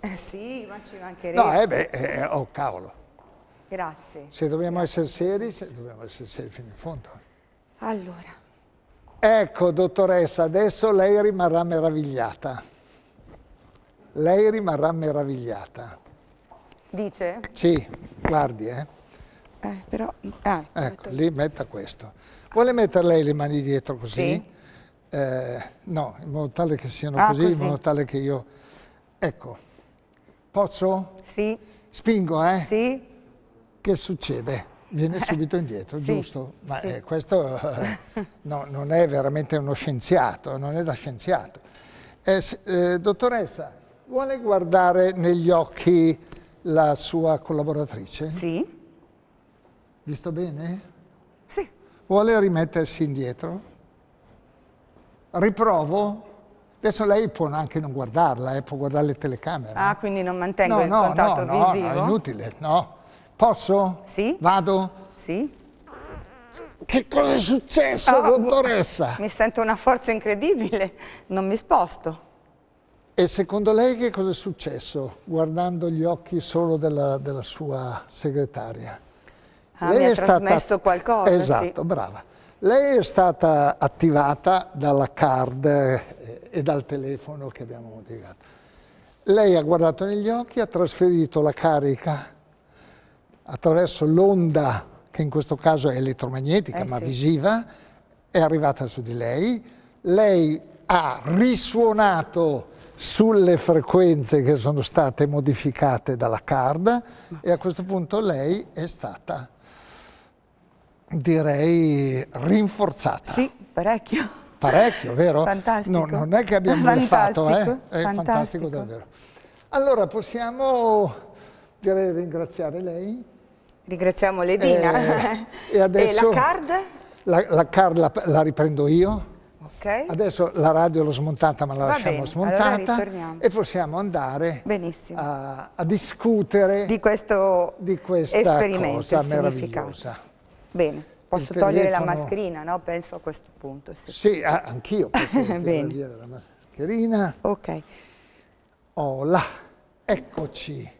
Eh sì, ma ci mancherebbe. No, eh beh, eh, oh cavolo. Grazie. Se dobbiamo Grazie. essere seri, se dobbiamo essere seri fino in fondo. Allora. Ecco, dottoressa, adesso lei rimarrà meravigliata. Lei rimarrà meravigliata. Dice? Sì, guardi, eh. eh però... Ah, ecco, metto... lì metta questo. Vuole mettere lei le mani dietro così? Sì. Eh, no, in modo tale che siano ah, così, così, in modo tale che io... Ecco, posso? Sì. Spingo, eh? Sì. Che succede? Viene eh, subito indietro, sì, giusto? Ma sì. eh, questo eh, no, non è veramente uno scienziato, non è da scienziato. Eh, eh dottoressa, vuole guardare negli occhi la sua collaboratrice? Sì. Visto bene? Sì. Vuole rimettersi indietro? Riprovo? Adesso lei può anche non guardarla, eh, può guardare le telecamere. Ah, quindi non mantengo no, il no, contatto no, visivo? No, no, è inutile, no. Posso? Sì. Vado? Sì. Che cosa è successo, oh, dottoressa? Mi sento una forza incredibile, non mi sposto. E secondo lei che cosa è successo guardando gli occhi solo della, della sua segretaria? Ah, lei mi ha trasmesso stata... qualcosa. Esatto, sì. brava. Lei è stata attivata dalla card eh, e dal telefono che abbiamo modificato. Lei ha guardato negli occhi, ha trasferito la carica attraverso l'onda, che in questo caso è elettromagnetica eh, ma sì. visiva, è arrivata su di lei, lei ha risuonato sulle frequenze che sono state modificate dalla card e a questo punto lei è stata, direi, rinforzata. Sì, parecchio. Parecchio, vero? Fantastico. No, non è che abbiamo fantastico. fatto, eh? è fantastico. fantastico davvero. Allora possiamo, direi, ringraziare lei Ringraziamo Ledina. Eh, *laughs* e, adesso, e la card? La, la card la, la riprendo io. Okay. Adesso la radio l'ho smontata ma la Va lasciamo bene, smontata allora e possiamo andare a, a, discutere di questo di esperimento cosa meravigliosa. Bene, posso Il togliere la mascherina, no? Penso a questo punto. Sì, sì anch'io posso *laughs* togliere la mascherina. Ok. Hola, eccoci.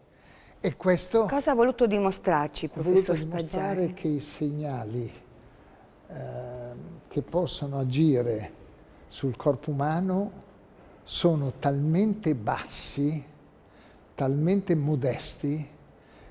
E questo... Cosa ha voluto dimostrarci, professor Spaggiari? Ha voluto dimostrare che i segnali eh, che possono agire sul corpo umano sono talmente bassi, talmente modesti,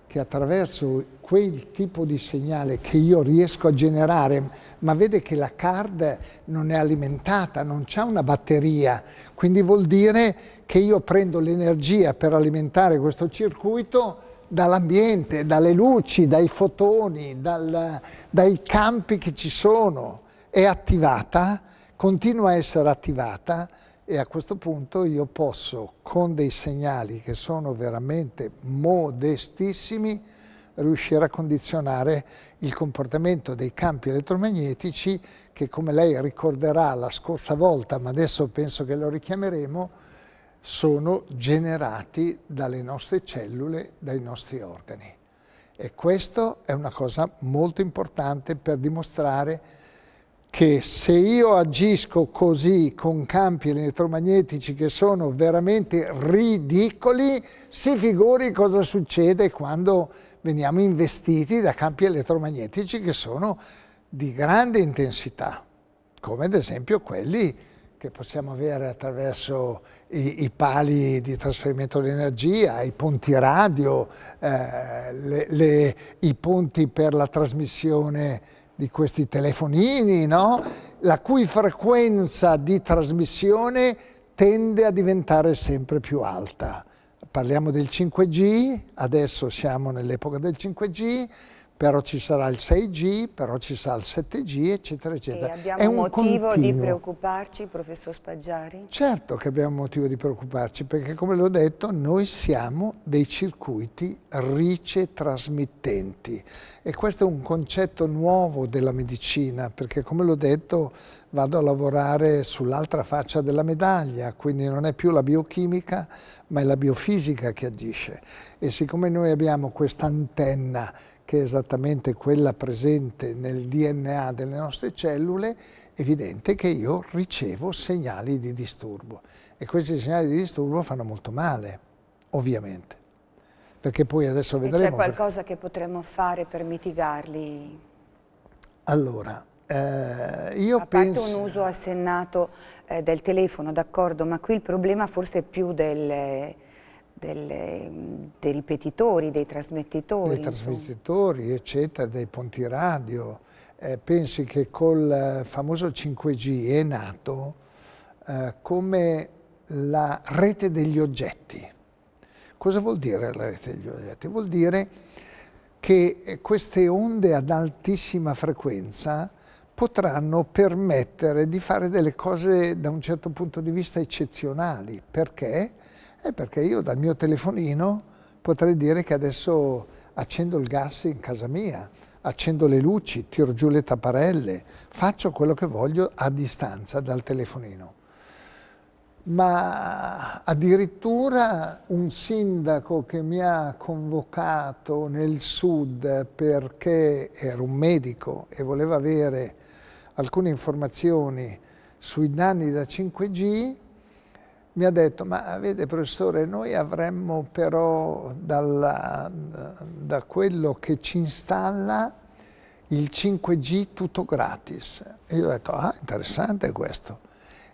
che attraverso quel tipo di segnale che io riesco a generare, ma vede che la card non è alimentata, non c'è una batteria, quindi vuol dire che io prendo l'energia per alimentare questo circuito dall'ambiente, dalle luci, dai fotoni, dal, dai campi che ci sono, è attivata, continua a essere attivata e a questo punto io posso, con dei segnali che sono veramente modestissimi, riuscire a condizionare il comportamento dei campi elettromagnetici che, come lei ricorderà la scorsa volta, ma adesso penso che lo richiameremo, sono generati dalle nostre cellule, dai nostri organi. E questo è una cosa molto importante per dimostrare che se io agisco così con campi elettromagnetici che sono veramente ridicoli, si figuri cosa succede quando veniamo investiti da campi elettromagnetici che sono di grande intensità, come ad esempio quelli che possiamo avere attraverso i, i, pali di trasferimento dell'energia, i ponti radio, eh, le, le, i ponti per la trasmissione di questi telefonini, no? la cui frequenza di trasmissione tende a diventare sempre più alta. Parliamo del 5G, adesso siamo nell'epoca del 5G, però ci sarà il 6G, però ci sarà il 7G, eccetera, eccetera. E abbiamo È un motivo continuo. di preoccuparci, professor Spaggiari? Certo che abbiamo motivo di preoccuparci, perché come l'ho detto, noi siamo dei circuiti ricetrasmittenti. E questo è un concetto nuovo della medicina, perché come l'ho detto, vado a lavorare sull'altra faccia della medaglia, quindi non è più la biochimica, ma è la biofisica che agisce. E siccome noi abbiamo questa antenna che è esattamente quella presente nel DNA delle nostre cellule, evidente che io ricevo segnali di disturbo. E questi segnali di disturbo fanno molto male, ovviamente. Perché poi adesso vedremo... c'è qualcosa per... che potremmo fare per mitigarli? Allora, eh, io A penso... parte un uso assennato eh, del telefono, d'accordo, ma qui il problema forse è più del delle, dei ripetitori, dei trasmettitori. Dei trasmettitori, insomma. eccetera, dei ponti radio. Eh, pensi che col famoso 5G è nato eh, come la rete degli oggetti. Cosa vuol dire la rete degli oggetti? Vuol dire che eh, queste onde ad altissima frequenza potranno permettere di fare delle cose da un certo punto di vista eccezionali. Perché? È perché io dal mio telefonino potrei dire che adesso accendo il gas in casa mia, accendo le luci, tiro giù le tapparelle, faccio quello che voglio a distanza dal telefonino. Ma addirittura un sindaco che mi ha convocato nel sud perché era un medico e voleva avere alcune informazioni sui danni da 5G, mi ha detto, ma vede professore, noi avremmo però dalla, da quello che ci installa il 5G tutto gratis. E io ho detto, ah, interessante questo.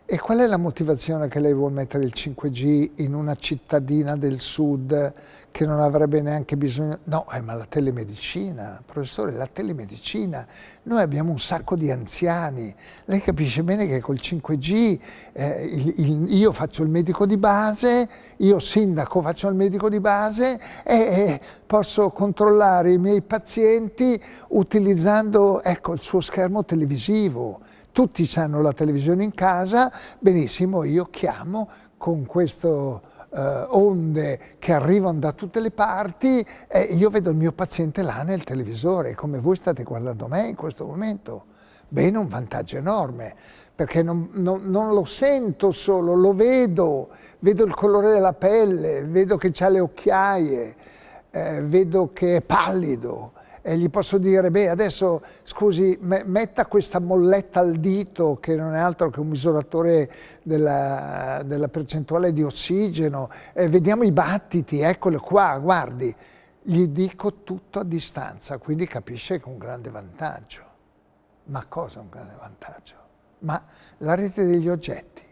E qual è la motivazione che lei vuole mettere il 5G in una cittadina del sud che non avrebbe neanche bisogno... No, eh, ma la telemedicina, professore, la telemedicina, noi abbiamo un sacco di anziani, lei capisce bene che col 5G eh, il, il, io faccio il medico di base, io sindaco faccio il medico di base e, e posso controllare i miei pazienti utilizzando ecco, il suo schermo televisivo. Tutti hanno la televisione in casa, benissimo, io chiamo con questo eh, onde che arrivano da tutte le parti e io vedo il mio paziente là nel televisore, come voi state guardando me in questo momento. Bene, un vantaggio enorme, perché non, non, non lo sento solo, lo vedo, vedo il colore della pelle, vedo che ha le occhiaie, eh, vedo che è pallido e gli posso dire, beh adesso scusi, me metta questa molletta al dito che non è altro che un misuratore della, della percentuale di ossigeno, e vediamo i battiti, eccolo qua, guardi, gli dico tutto a distanza, quindi capisce che è un grande vantaggio. Ma cosa è un grande vantaggio? Ma la rete degli oggetti.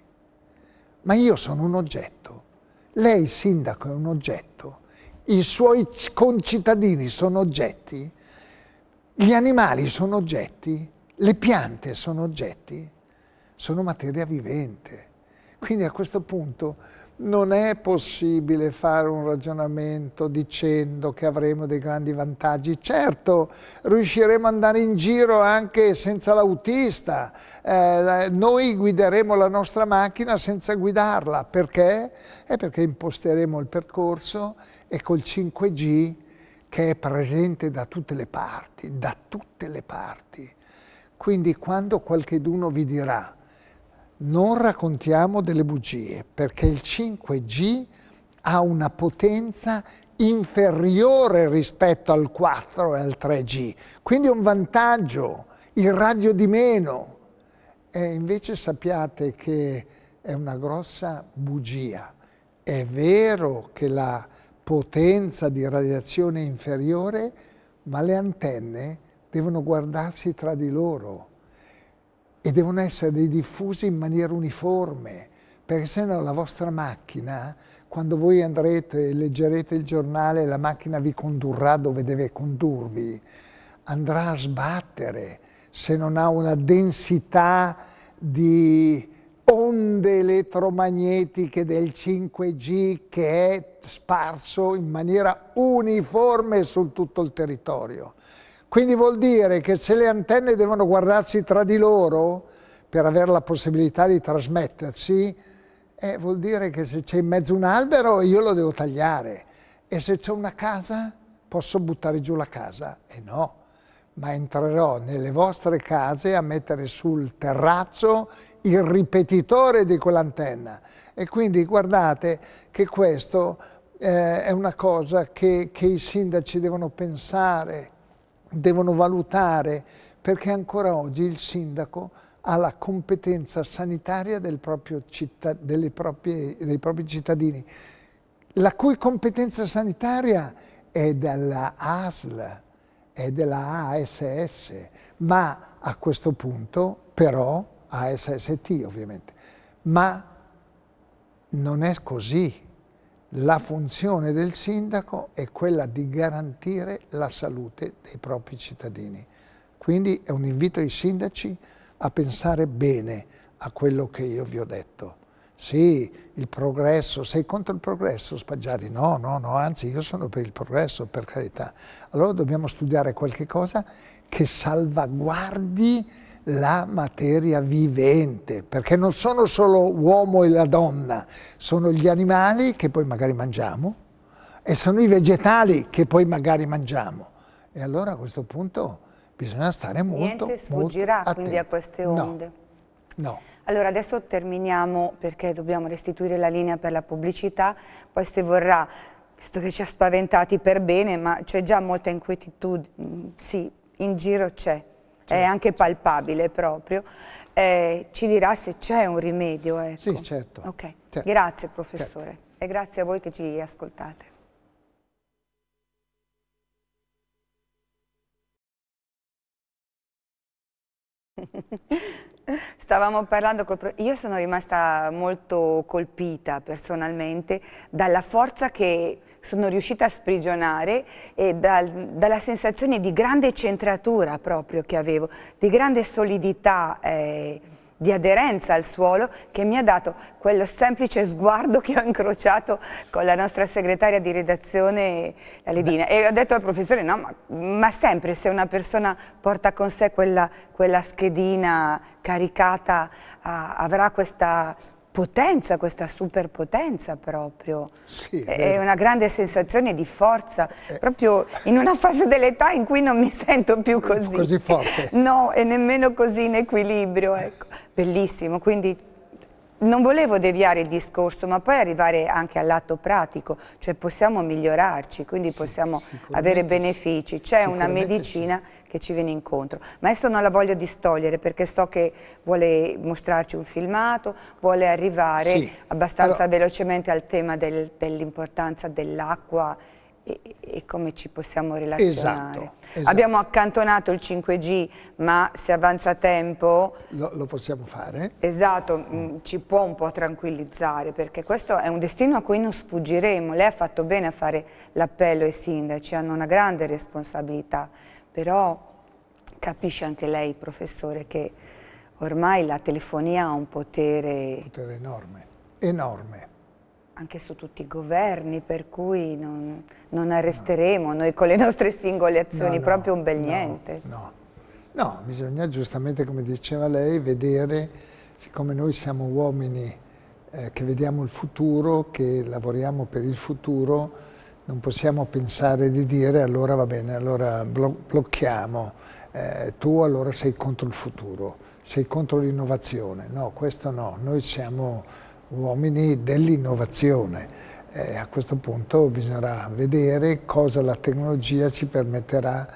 Ma io sono un oggetto, lei sindaco è un oggetto, i suoi concittadini sono oggetti, gli animali sono oggetti, le piante sono oggetti, sono materia vivente. Quindi a questo punto non è possibile fare un ragionamento dicendo che avremo dei grandi vantaggi. Certo, riusciremo ad andare in giro anche senza l'autista, eh, noi guideremo la nostra macchina senza guidarla. Perché? È perché imposteremo il percorso e col 5G che è presente da tutte le parti, da tutte le parti. Quindi quando qualcheduno vi dirà non raccontiamo delle bugie perché il 5G ha una potenza inferiore rispetto al 4 e al 3G, quindi è un vantaggio, il radio di meno. E invece sappiate che è una grossa bugia. È vero che la potenza di radiazione inferiore, ma le antenne devono guardarsi tra di loro e devono essere diffusi in maniera uniforme, perché se no la vostra macchina, quando voi andrete e leggerete il giornale, la macchina vi condurrà dove deve condurvi, andrà a sbattere se non ha una densità di onde elettromagnetiche del 5G che è sparso in maniera uniforme su tutto il territorio. Quindi vuol dire che se le antenne devono guardarsi tra di loro per avere la possibilità di trasmettersi, eh, vuol dire che se c'è in mezzo un albero io lo devo tagliare e se c'è una casa posso buttare giù la casa. E no, ma entrerò nelle vostre case a mettere sul terrazzo il ripetitore di quell'antenna. E quindi guardate che questo eh, è una cosa che, che i sindaci devono pensare, devono valutare, perché ancora oggi il sindaco ha la competenza sanitaria del città, proprie, dei propri cittadini, la cui competenza sanitaria è della ASL, è della ASS, ma a questo punto però ASST ovviamente, ma non è così la funzione del sindaco è quella di garantire la salute dei propri cittadini. Quindi è un invito ai sindaci a pensare bene a quello che io vi ho detto. Sì, il progresso, sei contro il progresso Spaggiari? No, no, no, anzi io sono per il progresso, per carità. Allora dobbiamo studiare qualche cosa che salvaguardi la materia vivente, perché non sono solo uomo e la donna, sono gli animali che poi magari mangiamo e sono i vegetali che poi magari mangiamo. E allora a questo punto bisogna stare molto, attenti. Niente sfuggirà molto quindi a queste onde. no. no. Allora adesso terminiamo perché dobbiamo restituire la linea per la pubblicità, poi se vorrà, visto che ci ha spaventati per bene, ma c'è già molta inquietudine, mm, sì, in giro c'è è anche palpabile proprio, eh, ci dirà se c'è un rimedio. Ecco. Sì, certo. Okay. certo. Grazie professore certo. e grazie a voi che ci ascoltate. *laughs* Stavamo parlando, col... io sono rimasta molto colpita personalmente dalla forza che sono riuscita a sprigionare dal, dalla sensazione di grande centratura proprio che avevo, di grande solidità eh, di aderenza al suolo che mi ha dato quello semplice sguardo che ho incrociato con la nostra segretaria di redazione, la Ledina. E ho detto al professore, no, ma, ma sempre se una persona porta con sé quella, quella schedina caricata, ah, avrà questa potenza, questa superpotenza proprio. Sì, è, è una grande sensazione di forza, eh. proprio in una fase dell'età in cui non mi sento più così. Così forte. No, e nemmeno così in equilibrio, ecco. Bellissimo, quindi non volevo deviare il discorso, ma poi arrivare anche all'atto pratico, cioè possiamo migliorarci, quindi sì, possiamo avere benefici. C'è una medicina sì. che ci viene incontro. Ma adesso non la voglio distogliere perché so che vuole mostrarci un filmato, vuole arrivare sì. abbastanza allora, velocemente al tema del, dell'importanza dell'acqua e, e come ci possiamo esatto, relazionare. Esatto, esatto. Abbiamo accantonato il 5G, ma se avanza tempo... Lo, lo possiamo fare. Esatto, mm. ci può un po' tranquillizzare, perché questo è un destino a cui non sfuggiremo. Lei ha fatto bene a fare l'appello ai sindaci, hanno una grande responsabilità, però capisce anche lei, professore, che ormai la telefonia ha un potere... Un potere enorme, enorme anche su tutti i governi, per cui non, non arresteremo no. noi con le nostre singole azioni no, proprio un bel niente. No, bisogna giustamente, come diceva lei, vedere, siccome noi siamo uomini eh, che vediamo il futuro, che lavoriamo per il futuro, non possiamo pensare di dire allora va bene, allora blocchiamo, eh, tu allora sei contro il futuro, sei contro l'innovazione. No, questo no, noi siamo uomini dell'innovazione. Eh, a questo punto bisognerà vedere cosa la tecnologia ci permetterà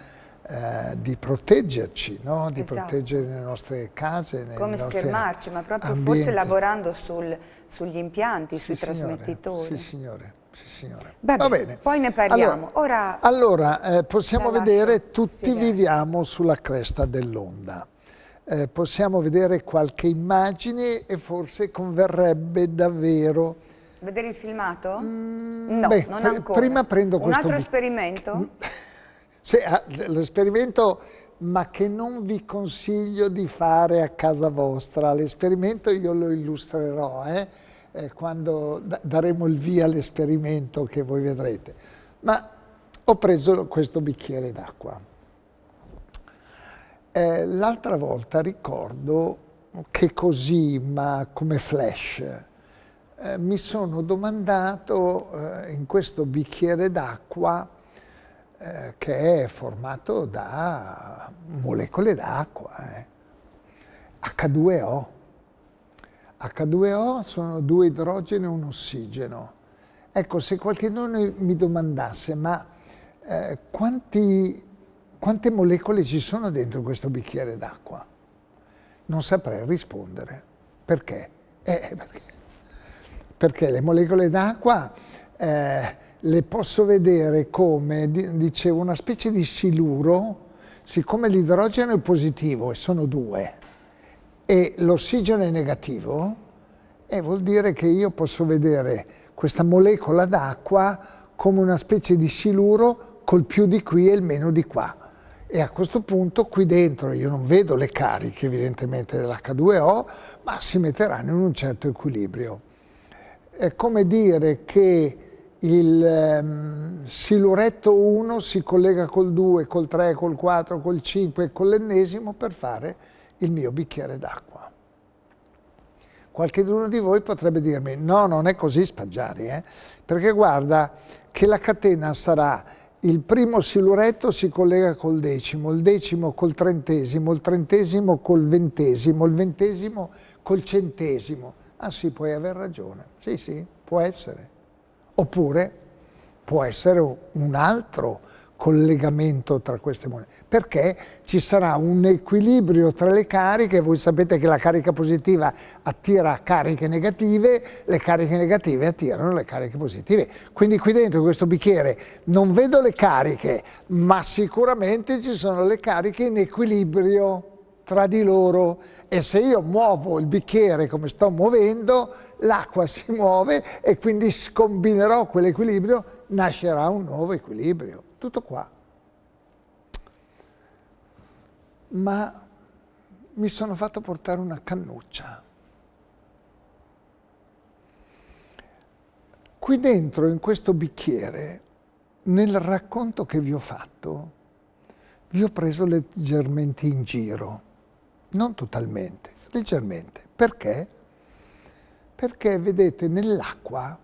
eh, di proteggerci, no? di esatto. proteggere le nostre case. Come schermarci, ma proprio ambienti. forse lavorando sul, sugli impianti, sì, sui signore, trasmettitori. Sì, signore. Sì, signore. Beh, Va bene. Poi ne parliamo. Allora, Ora allora eh, possiamo vedere, tutti spiegare. viviamo sulla cresta dell'onda eh, possiamo vedere qualche immagine e forse converrebbe davvero. Vedere il filmato? Mm, no, beh, non ancora. Prima prendo Un questo. Un altro esperimento? Mm. sì, *laughs* ah, l'esperimento ma che non vi consiglio di fare a casa vostra. L'esperimento io lo illustrerò eh, eh quando daremo il via all'esperimento che voi vedrete. Ma ho preso questo bicchiere d'acqua eh, l'altra volta ricordo che così, ma come flash, eh, mi sono domandato eh, in questo bicchiere d'acqua eh, che è formato da molecole d'acqua, H2O. Eh. H2O sono due idrogeno e un ossigeno. Ecco, se qualcuno mi domandasse, ma eh, quanti quante molecole ci sono dentro questo bicchiere d'acqua? Non saprei rispondere. Perché? Eh, *laughs* perché? perché? le molecole d'acqua eh, le posso vedere come, dicevo, una specie di siluro, siccome l'idrogeno è positivo e sono due, e l'ossigeno è negativo, eh, vuol dire che io posso vedere questa molecola d'acqua come una specie di siluro col più di qui e il meno di qua e a questo punto qui dentro io non vedo le cariche evidentemente dell'H2O, ma si metteranno in un certo equilibrio. È come dire che il ehm, siluretto 1 si collega col 2, col 3, col 4, col 5 e con l'ennesimo per fare il mio bicchiere d'acqua. Qualche uno di voi potrebbe dirmi no, non è così Spaggiari, eh? perché guarda che la catena sarà il primo siluretto si collega col decimo, il decimo col trentesimo, il trentesimo col ventesimo, il ventesimo col centesimo. Ah sì, puoi aver ragione, sì sì, può essere. Oppure può essere un altro collegamento tra queste molecole, perché ci sarà un equilibrio tra le cariche, voi sapete che la carica positiva attira cariche negative, le cariche negative attirano le cariche positive. Quindi qui dentro questo bicchiere non vedo le cariche, ma sicuramente ci sono le cariche in equilibrio tra di loro e se io muovo il bicchiere come sto muovendo, l'acqua si muove e quindi scombinerò quell'equilibrio, nascerà un nuovo equilibrio. Tutto qua. Ma mi sono fatto portare una cannuccia. Qui dentro, in questo bicchiere, nel racconto che vi ho fatto, vi ho preso leggermente in giro, non totalmente, leggermente. Perché? Perché, vedete, nell'acqua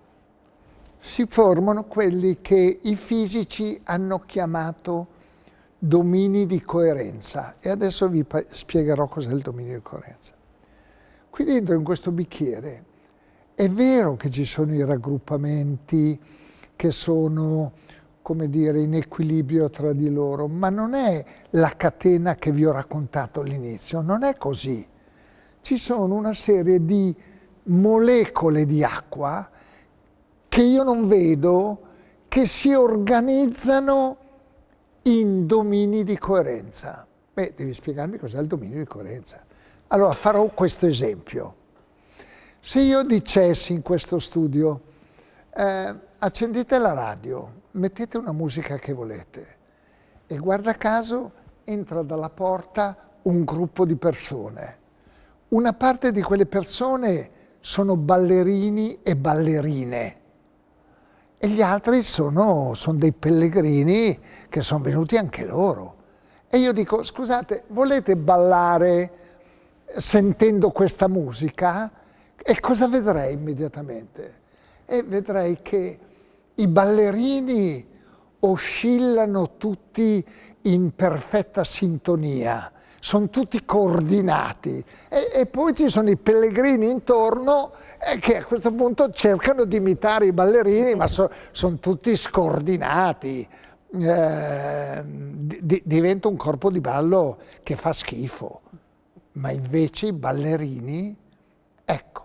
si formano quelli che i fisici hanno chiamato domini di coerenza e adesso vi spiegherò cos'è il dominio di coerenza. Qui dentro in questo bicchiere è vero che ci sono i raggruppamenti che sono, come dire, in equilibrio tra di loro, ma non è la catena che vi ho raccontato all'inizio, non è così. Ci sono una serie di molecole di acqua che io non vedo che si organizzano in domini di coerenza. Beh, devi spiegarmi cos'è il dominio di coerenza. Allora farò questo esempio. Se io dicessi in questo studio, eh, accendete la radio, mettete una musica che volete e guarda caso entra dalla porta un gruppo di persone. Una parte di quelle persone sono ballerini e ballerine e gli altri sono, sono dei pellegrini che sono venuti anche loro. E io dico, scusate, volete ballare sentendo questa musica? E cosa vedrei immediatamente? E vedrei che i ballerini oscillano tutti in perfetta sintonia, sono tutti coordinati e, e poi ci sono i pellegrini intorno è che a questo punto cercano di imitare i ballerini, ma so, sono tutti scordinati. Eh, di, diventa un corpo di ballo che fa schifo. Ma invece i ballerini, ecco,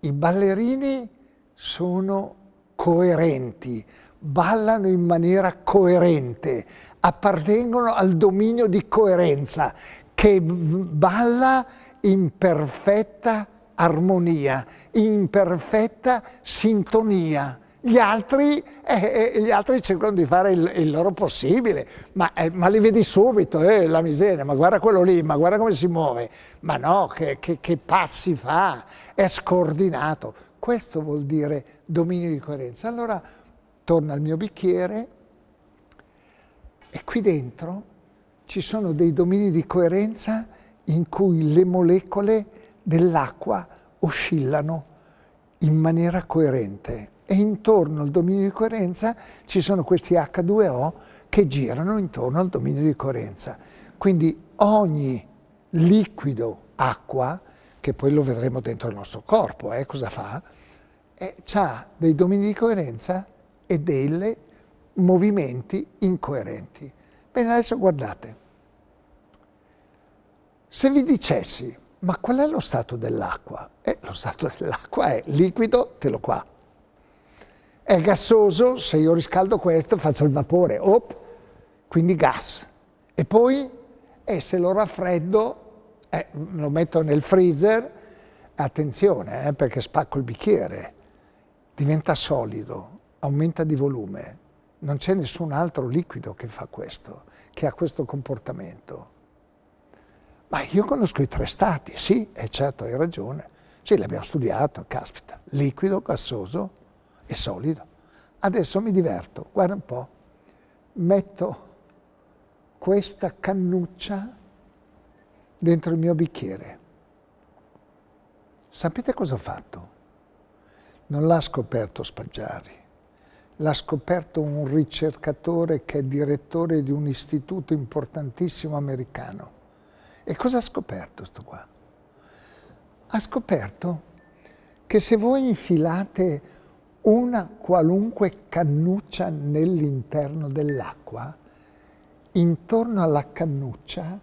i ballerini sono coerenti, ballano in maniera coerente, appartengono al dominio di coerenza che balla in perfetta coerenza armonia, in perfetta sintonia. Gli altri, eh, eh, gli altri cercano di fare il, il loro possibile, ma, eh, ma, li vedi subito, eh, la miseria, ma guarda quello lì, ma guarda come si muove, ma no, che, che, che passi fa, è scordinato. Questo vuol dire dominio di coerenza. Allora torno al mio bicchiere e qui dentro ci sono dei domini di coerenza in cui le molecole dell'acqua oscillano in maniera coerente e intorno al dominio di coerenza ci sono questi H2O che girano intorno al dominio di coerenza. Quindi ogni liquido acqua, che poi lo vedremo dentro il nostro corpo, eh, cosa fa, eh, ha dei domini di coerenza e dei movimenti incoerenti. Bene, adesso guardate. Se vi dicessi ma qual è lo stato dell'acqua? Eh, lo stato dell'acqua è liquido, te lo qua. È gassoso, se io riscaldo questo faccio il vapore, op, quindi gas. E poi, eh, se lo raffreddo, eh, lo metto nel freezer, attenzione, eh, perché spacco il bicchiere, diventa solido, aumenta di volume. Non c'è nessun altro liquido che fa questo, che ha questo comportamento. Ma io conosco i tre stati, sì, e certo hai ragione. Sì, l'abbiamo studiato, caspita. Liquido, gassoso e solido. Adesso mi diverto, guarda un po', metto questa cannuccia dentro il mio bicchiere. Sapete cosa ho fatto? Non l'ha scoperto Spaggiari, l'ha scoperto un ricercatore che è direttore di un istituto importantissimo americano e cosa ha scoperto sto qua? Ha scoperto che se voi infilate una qualunque cannuccia nell'interno dell'acqua, intorno alla cannuccia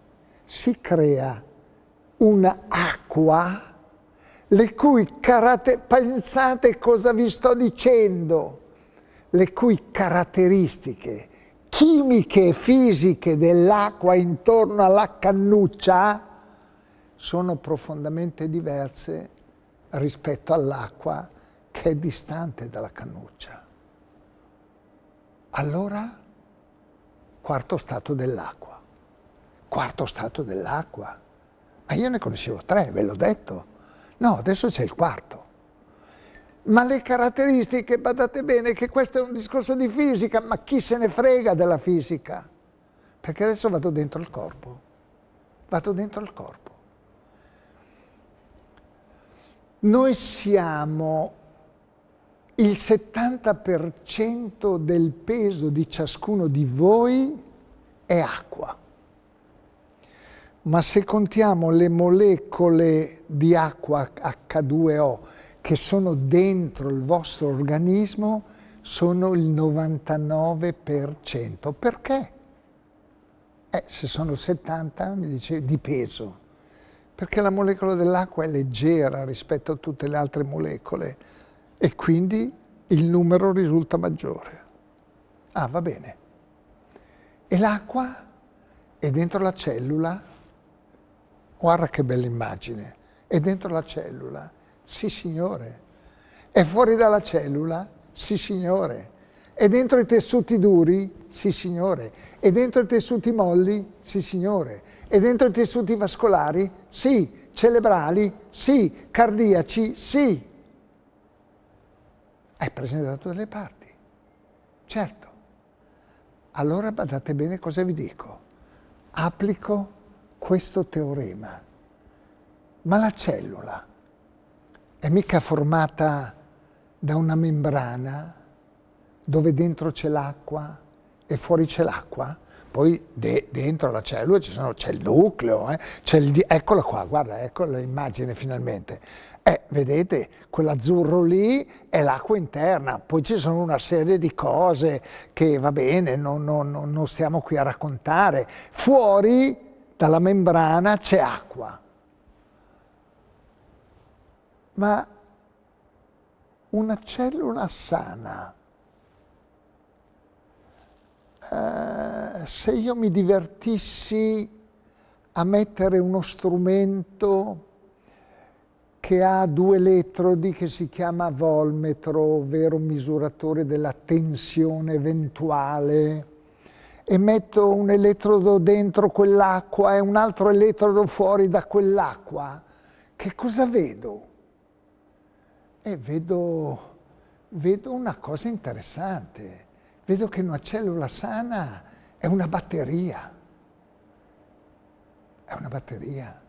si crea un'acqua le cui caratteristiche, pensate cosa vi sto dicendo, le cui caratteristiche chimiche e fisiche dell'acqua intorno alla cannuccia sono profondamente diverse rispetto all'acqua che è distante dalla cannuccia. Allora, quarto stato dell'acqua. Quarto stato dell'acqua. Ma io ne conoscevo tre, ve l'ho detto. No, adesso c'è il quarto ma le caratteristiche, badate bene che questo è un discorso di fisica, ma chi se ne frega della fisica? Perché adesso vado dentro il corpo, vado dentro il corpo. Noi siamo il 70% del peso di ciascuno di voi è acqua. Ma se contiamo le molecole di acqua H2O che sono dentro il vostro organismo sono il 99%. Perché? Eh, se sono 70, mi dice, di peso. Perché la molecola dell'acqua è leggera rispetto a tutte le altre molecole e quindi il numero risulta maggiore. Ah, va bene. E l'acqua è dentro la cellula? Guarda che bella immagine. È dentro la cellula sì, signore. È fuori dalla cellula? Sì, signore. È dentro i tessuti duri? Sì, signore. È dentro i tessuti molli? Sì, signore. È dentro i tessuti vascolari? Sì. Cerebrali? Sì. Cardiaci? Sì. È presente da tutte le parti. Certo. Allora badate bene cosa vi dico. Applico questo teorema. Ma la cellula è mica formata da una membrana dove dentro c'è l'acqua e fuori c'è l'acqua? Poi de dentro la cellula c'è il nucleo, eh? il eccola qua, guarda, ecco l'immagine finalmente. Eh, vedete, quell'azzurro lì è l'acqua interna, poi ci sono una serie di cose che va bene, non, non, non stiamo qui a raccontare. Fuori dalla membrana c'è acqua ma una cellula sana. Eh, se io mi divertissi a mettere uno strumento che ha due elettrodi che si chiama volmetro, ovvero misuratore della tensione eventuale, e metto un elettrodo dentro quell'acqua e un altro elettrodo fuori da quell'acqua, che cosa vedo? e vedo, vedo una cosa interessante. Vedo che una cellula sana è una batteria. È una batteria.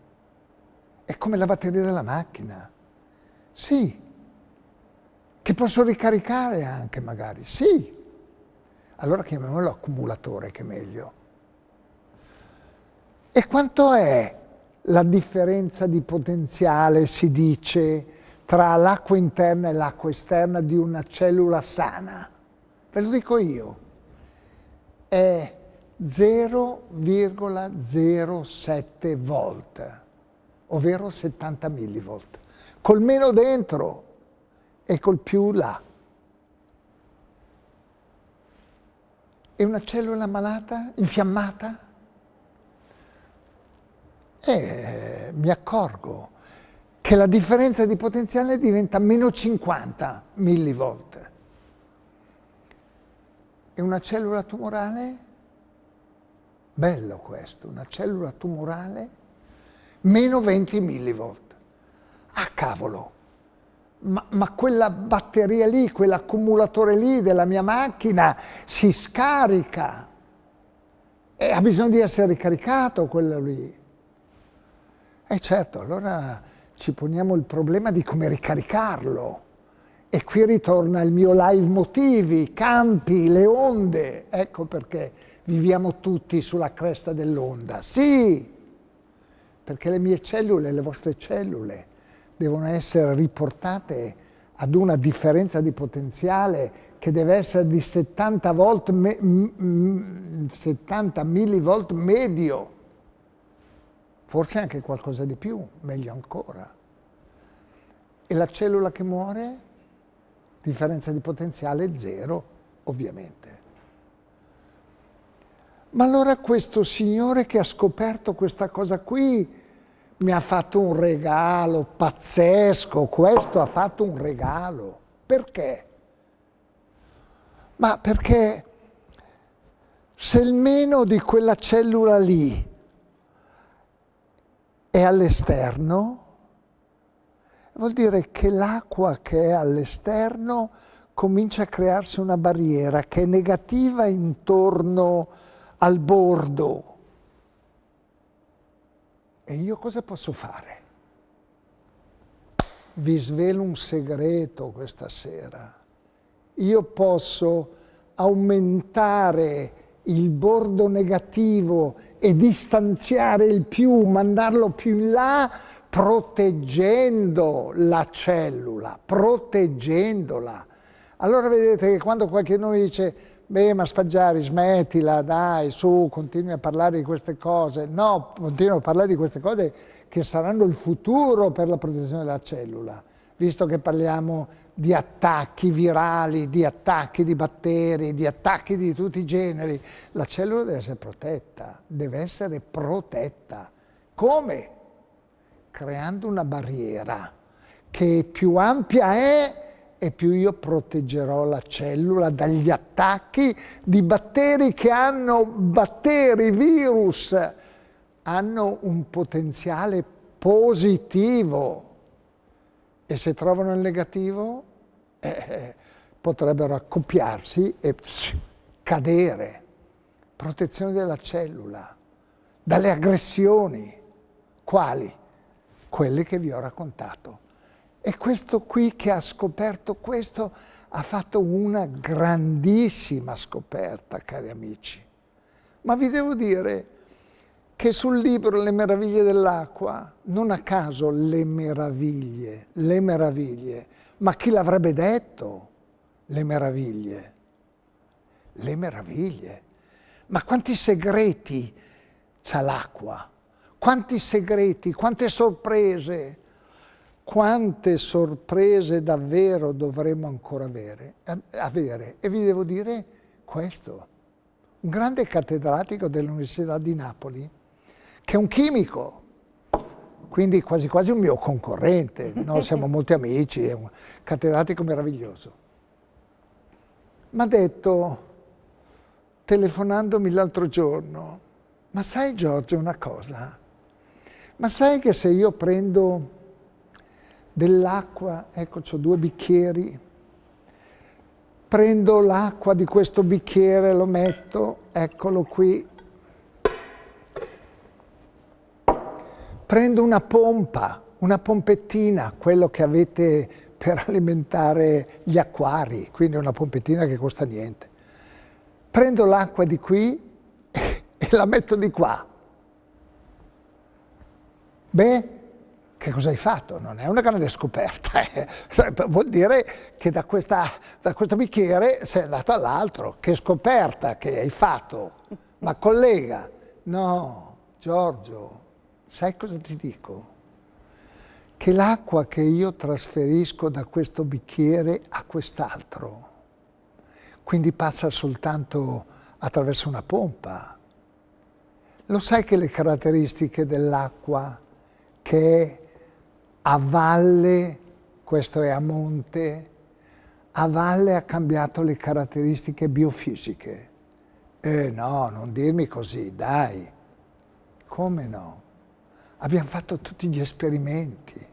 È come la batteria della macchina. Sì. Che posso ricaricare anche magari. Sì. Allora chiamiamolo accumulatore che è meglio. E quanto è la differenza di potenziale, si dice, tra l'acqua interna e l'acqua esterna di una cellula sana. Ve lo dico io, è 0,07 volt, ovvero 70 millivolt, col meno dentro e col più là. E una cellula malata, infiammata? E eh, mi accorgo che la differenza di potenziale diventa meno 50 millivolt. E una cellula tumorale? Bello questo, una cellula tumorale meno 20 millivolt. Ah cavolo, ma, ma quella batteria lì, quell'accumulatore lì della mia macchina si scarica e ha bisogno di essere ricaricato quello lì. E eh, certo, allora ci poniamo il problema di come ricaricarlo. E qui ritorna il mio live motivi, campi, le onde. Ecco perché viviamo tutti sulla cresta dell'onda. Sì, perché le mie cellule, le vostre cellule, devono essere riportate ad una differenza di potenziale che deve essere di 70, volt 70 millivolt medio forse anche qualcosa di più, meglio ancora. E la cellula che muore? Differenza di potenziale zero, ovviamente. Ma allora questo signore che ha scoperto questa cosa qui mi ha fatto un regalo pazzesco, questo ha fatto un regalo. Perché? Ma perché se il meno di quella cellula lì è all'esterno, vuol dire che l'acqua che è all'esterno comincia a crearsi una barriera che è negativa intorno al bordo. E io cosa posso fare? Vi svelo un segreto questa sera. Io posso aumentare il bordo negativo e distanziare il più, mandarlo più in là, proteggendo la cellula, proteggendola. Allora vedete che quando qualcuno di dice beh ma Spaggiari smettila, dai, su, continui a parlare di queste cose, no, continuo a parlare di queste cose che saranno il futuro per la protezione della cellula visto che parliamo di attacchi virali, di attacchi di batteri, di attacchi di tutti i generi, la cellula deve essere protetta, deve essere protetta. Come? Creando una barriera che più ampia è e più io proteggerò la cellula dagli attacchi di batteri che hanno, batteri, virus, hanno un potenziale positivo e se trovano il negativo eh, eh potrebbero accoppiarsi e pss, cadere. Protezione della cellula dalle aggressioni. Quali? Quelle che vi ho raccontato. E questo qui che ha scoperto questo ha fatto una grandissima scoperta, cari amici. Ma vi devo dire, che sul libro Le meraviglie dell'acqua, non a caso le meraviglie, le meraviglie, ma chi l'avrebbe detto le meraviglie? Le meraviglie. Ma quanti segreti c'ha l'acqua? Quanti segreti, quante sorprese, quante sorprese davvero dovremmo ancora avere? Eh, avere. E vi devo dire questo. Un grande cattedratico dell'Università di Napoli, che è un chimico, quindi quasi quasi un mio concorrente, no? *laughs* siamo molti amici, è un cattedratico meraviglioso. Mi ha detto, telefonandomi l'altro giorno, ma sai Giorgio una cosa? Ma sai che se io prendo dell'acqua, ecco ho due bicchieri, prendo l'acqua di questo bicchiere, lo metto, eccolo qui, prendo una pompa, una pompettina, quello che avete per *laughs* alimentare gli acquari, quindi una pompettina che costa niente. Prendo l'acqua di qui *laughs* e la metto di qua. Beh, che cosa hai fatto? Non è una grande scoperta, *laughs* eh. vuol dire che da, questa, da questo bicchiere sei andato all'altro. Che scoperta che hai fatto? Ma collega, no, Giorgio, Sai cosa ti dico? Che l'acqua che io trasferisco da questo bicchiere a quest'altro, quindi passa soltanto attraverso una pompa. Lo sai che le caratteristiche dell'acqua che è a valle, questo è a monte, a valle ha cambiato le caratteristiche biofisiche. Eh no, non dirmi così, dai. Come no? Abbiamo fatto tutti gli esperimenti.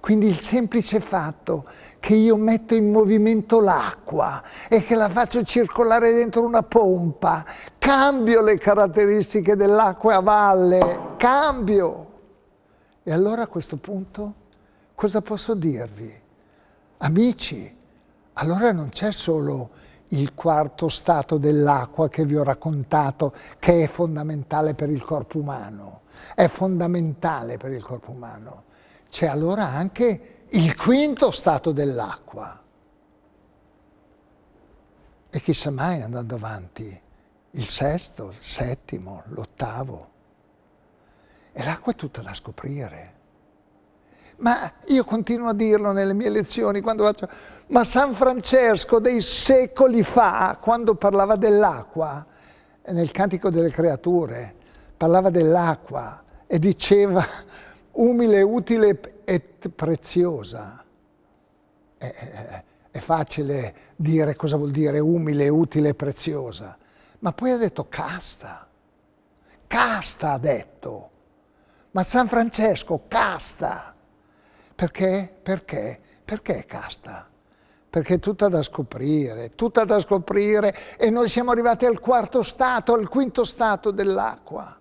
Quindi il semplice fatto che io metto in movimento l'acqua e che la faccio circolare dentro una pompa, cambio le caratteristiche dell'acqua a valle, cambio. E allora a questo punto cosa posso dirvi? Amici, allora non c'è solo il quarto stato dell'acqua che vi ho raccontato, che è fondamentale per il corpo umano è fondamentale per il corpo umano. C'è allora anche il quinto stato dell'acqua. E chissà mai andando avanti, il sesto, il settimo, l'ottavo. E l'acqua è tutta da scoprire. Ma io continuo a dirlo nelle mie lezioni quando faccio, ma San Francesco dei secoli fa, quando parlava dell'acqua, nel Cantico delle Creature, parlava dell'acqua e diceva umile, utile e preziosa. È, eh, è, eh, eh, è facile dire cosa vuol dire umile, utile e preziosa, ma poi ha detto casta, casta ha detto, ma San Francesco casta. Perché? Perché? Perché casta? Perché è tutta da scoprire, tutta da scoprire e noi siamo arrivati al quarto stato, al quinto stato dell'acqua.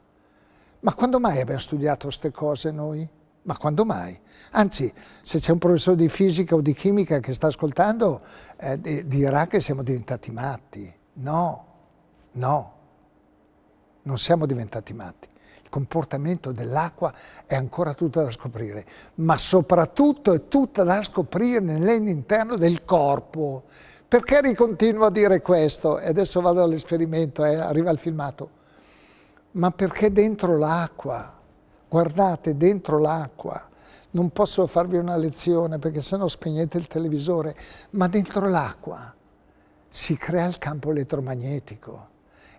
Ma quando mai abbiamo studiato queste cose noi? Ma quando mai? Anzi, se c'è un professore di fisica o di chimica che sta ascoltando, eh, dirà che siamo diventati matti. No, no, non siamo diventati matti. Il comportamento dell'acqua è ancora tutto da scoprire, ma soprattutto è tutta da scoprire nell'interno del corpo. Perché ricontinuo a dire questo? E adesso vado all'esperimento, eh, arriva il filmato ma perché dentro l'acqua, guardate dentro l'acqua, non posso farvi una lezione perché sennò spegnete il televisore, ma dentro l'acqua si crea il campo elettromagnetico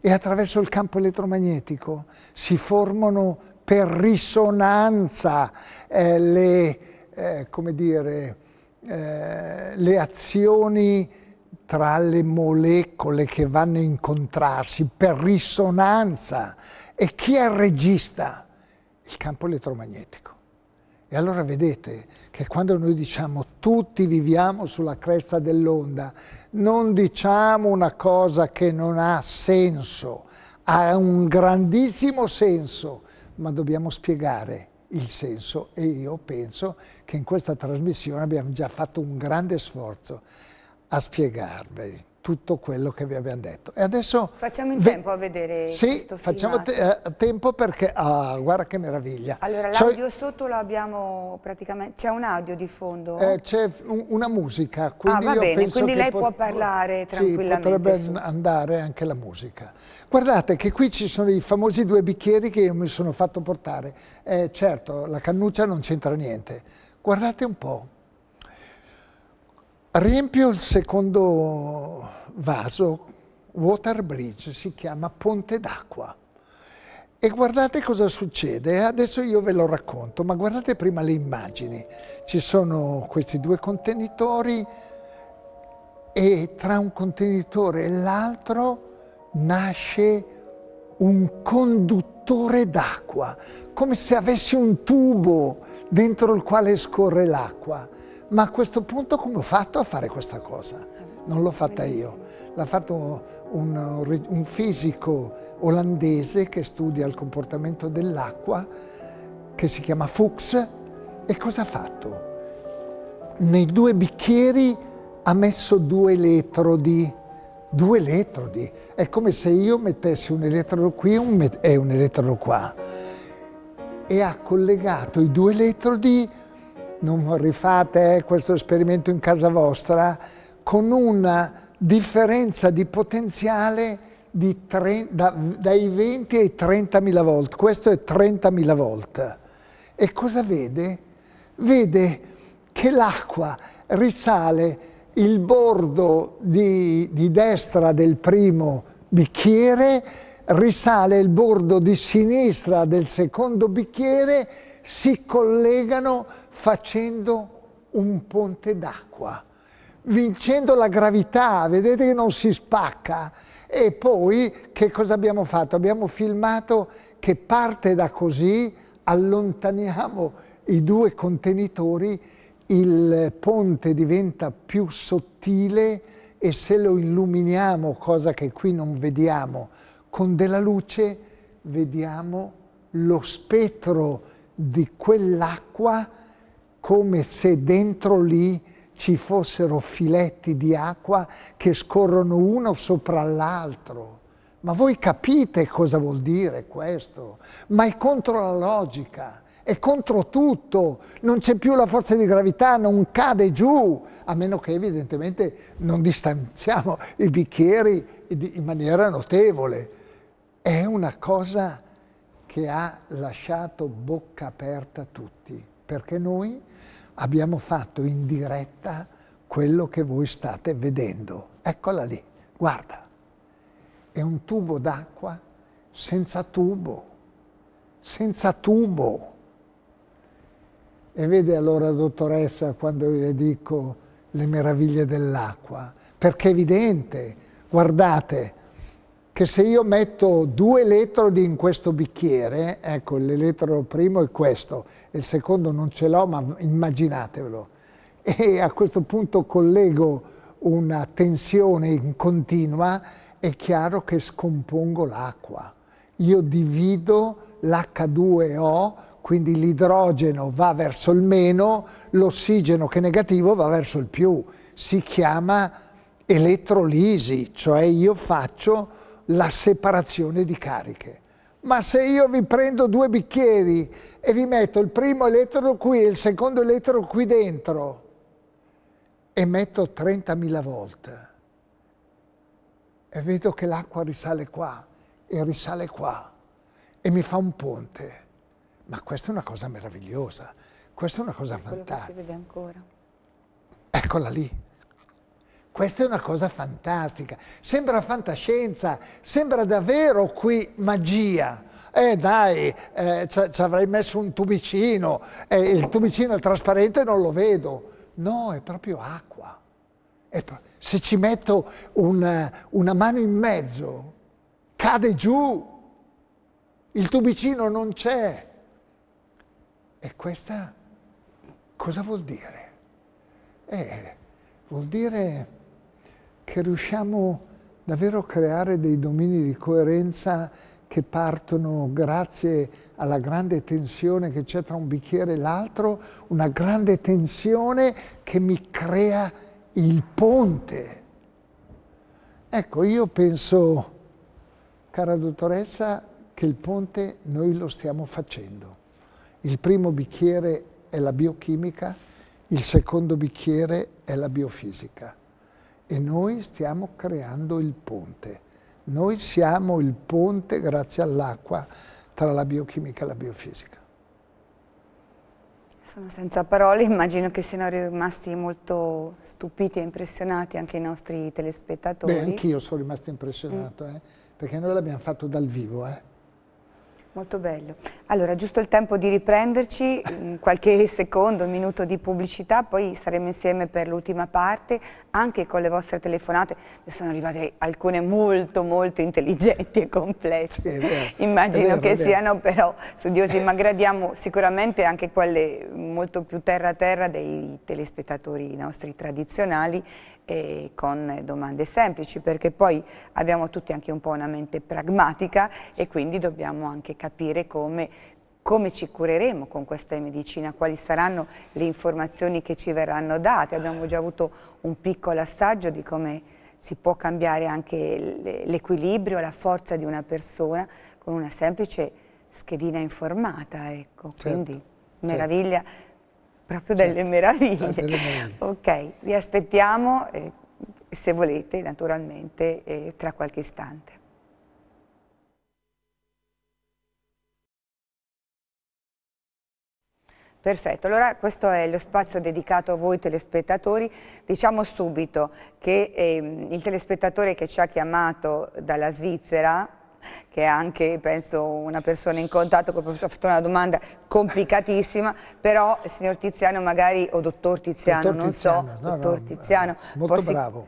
e attraverso il campo elettromagnetico si formano per risonanza eh, le, eh, come dire, eh, le azioni tra le molecole che vanno a incontrarsi per risonanza e chi è il regista? Il campo elettromagnetico. E allora vedete che quando noi diciamo tutti viviamo sulla cresta dell'onda, non diciamo una cosa che non ha senso, ha un grandissimo senso, ma dobbiamo spiegare il senso e io penso che in questa trasmissione abbiamo già fatto un grande sforzo a spiegarveli tutto quello che vi abbiamo detto. E adesso facciamo in tempo a vedere sì, facciamo te eh, tempo perché ah, guarda che meraviglia. Allora l'audio sotto lo abbiamo praticamente, c'è un audio di fondo? Eh, c'è un, una musica, ah, quindi ah, va bene, quindi lei può parlare tranquillamente. Sì, potrebbe su. andare anche la musica. Guardate che qui ci sono i famosi due bicchieri che io mi sono fatto portare. Eh, certo, la cannuccia non c'entra niente. Guardate un po'. Riempio il secondo vaso water bridge, si chiama ponte d'acqua. E guardate cosa succede, eh, adesso io ve lo racconto, ma guardate prima le immagini. Ci sono questi due contenitori e tra un contenitore e l'altro nasce un conduttore d'acqua, come se avessi un tubo dentro il quale scorre l'acqua. Ma a questo punto come ho fatto a fare questa cosa? Non l'ho fatta io L'ha fatto un, un fisico olandese che studia il comportamento dell'acqua, che si chiama Fuchs, e cosa ha fatto? Nei due bicchieri ha messo due elettrodi, due elettrodi. È come se io mettessi un elettrodo qui un e un elettrodo qua. E ha collegato i due elettrodi, non rifate eh, questo esperimento in casa vostra, con una differenza di potenziale di tre, da, dai 20 ai 30.000 volt, questo è 30.000 volt. E cosa vede? Vede che l'acqua risale il bordo di, di destra del primo bicchiere, risale il bordo di sinistra del secondo bicchiere, si collegano facendo un ponte d'acqua vincendo la gravità, vedete che non si spacca. E poi che cosa abbiamo fatto? Abbiamo filmato che parte da così, allontaniamo i due contenitori, il ponte diventa più sottile e se lo illuminiamo, cosa che qui non vediamo, con della luce vediamo lo spettro di quell'acqua come se dentro lì ci fossero filetti di acqua che scorrono uno sopra l'altro. Ma voi capite cosa vuol dire questo? Ma è contro la logica, è contro tutto, non c'è più la forza di gravità, non cade giù, a meno che evidentemente non distanziamo i bicchieri in maniera notevole. È una cosa che ha lasciato bocca aperta a tutti, perché noi abbiamo fatto in diretta quello che voi state vedendo. Eccola lì, guarda, è un tubo d'acqua senza tubo, senza tubo. E vede allora, dottoressa, quando io le dico le meraviglie dell'acqua, perché è evidente, guardate, che se io metto due elettrodi in questo bicchiere, ecco, l'elettrodo primo è questo, il secondo non ce l'ho, ma immaginatevelo. E a questo punto collego una tensione continua, è chiaro che scompongo l'acqua. Io divido l'H2O, quindi l'idrogeno va verso il meno, l'ossigeno che è negativo va verso il più. Si chiama elettrolisi, cioè io faccio la separazione di cariche ma se io vi prendo due bicchieri e vi metto il primo elettrodo qui e il secondo elettrodo qui dentro e metto 30.000 volt e vedo che l'acqua risale qua e risale qua e mi fa un ponte. Ma questa è una cosa meravigliosa, questa è una cosa fantastica. Eccola lì. Questa è una cosa fantastica, sembra fantascienza, sembra davvero qui magia. Eh dai, eh, ci avrei messo un tubicino, eh, il tubicino è trasparente e non lo vedo. No, è proprio acqua. È pro se ci metto una, una mano in mezzo, cade giù, il tubicino non c'è. E questa cosa vuol dire? Eh, vuol dire che riusciamo davvero a creare dei domini di coerenza che partono grazie alla grande tensione che c'è tra un bicchiere e l'altro, una grande tensione che mi crea il ponte. Ecco, io penso, cara dottoressa, che il ponte noi lo stiamo facendo. Il primo bicchiere è la biochimica, il secondo bicchiere è la biofisica e noi stiamo creando il ponte. Noi siamo il ponte, grazie all'acqua, tra la biochimica e la biofisica. Sono senza parole, *laughs* immagino che siano rimasti molto stupiti e impressionati anche i nostri telespettatori. Beh, anch'io sono rimasto impressionato, mm. eh, perché noi l'abbiamo fatto dal vivo. Eh. Molto bello. Allora, giusto il tempo di riprenderci, mm, qualche *laughs* secondo, un minuto di pubblicità, poi saremo insieme per l'ultima parte, anche con le vostre telefonate. Ne sono arrivate alcune molto, molto intelligenti e complesse. Sì, Immagino vero, che siano però studiosi, ma gradiamo sicuramente anche quelle molto più terra terra dei telespettatori nostri tradizionali e con domande semplici perché poi abbiamo tutti anche un po' una mente pragmatica e quindi dobbiamo anche capire come come ci cureremo con questa medicina, quali saranno le informazioni che ci verranno date. Abbiamo già avuto un piccolo assaggio di come si può cambiare anche l'equilibrio, la forza di una persona con una semplice schedina informata. Ecco. Certo. Quindi certo. meraviglia proprio certo. Ah, delle meraviglie. Ok, vi aspettiamo, eh, se volete, naturalmente, eh, tra qualche istante. Perfetto, allora questo è lo spazio dedicato a voi telespettatori. Diciamo subito che eh, il telespettatore che ci ha chiamato dalla Svizzera che è anche, penso, una persona in contatto con il professor, ha fatto una domanda complicatissima, però il signor Tiziano magari, o dottor Tiziano, dottor non Tiziano, so, no, dottor no, Tiziano. Eh, molto bravo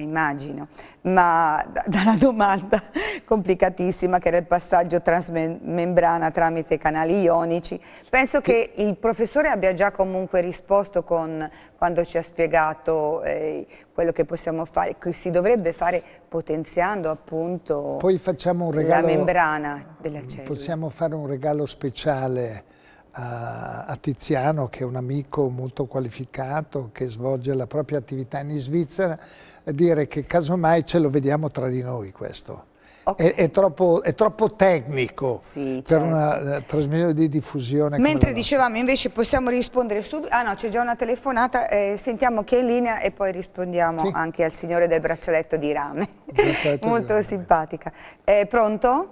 immagino, ma *laughs* dalla domanda complicatissima che era il passaggio transmembrana tramite canali ionici, penso che il professore abbia già comunque risposto con, quando ci ha spiegato eh, quello che possiamo fare, che si dovrebbe fare potenziando appunto regalo, la membrana della mm, cellula. Possiamo fare un regalo speciale a, Tiziano che è un amico molto qualificato che svolge la propria attività in Svizzera dire che casomai ce lo vediamo tra di noi questo. Okay. È, è, troppo, è, troppo, tecnico sì, per certo. una eh, trasmissione di diffusione. Mentre dicevamo invece possiamo rispondere subito. Ah no, c'è già una telefonata, eh, sentiamo chi è in linea e poi rispondiamo sì. anche al signore del braccialetto di rame. *laughs* Molto di rame. simpatica. Eh, pronto?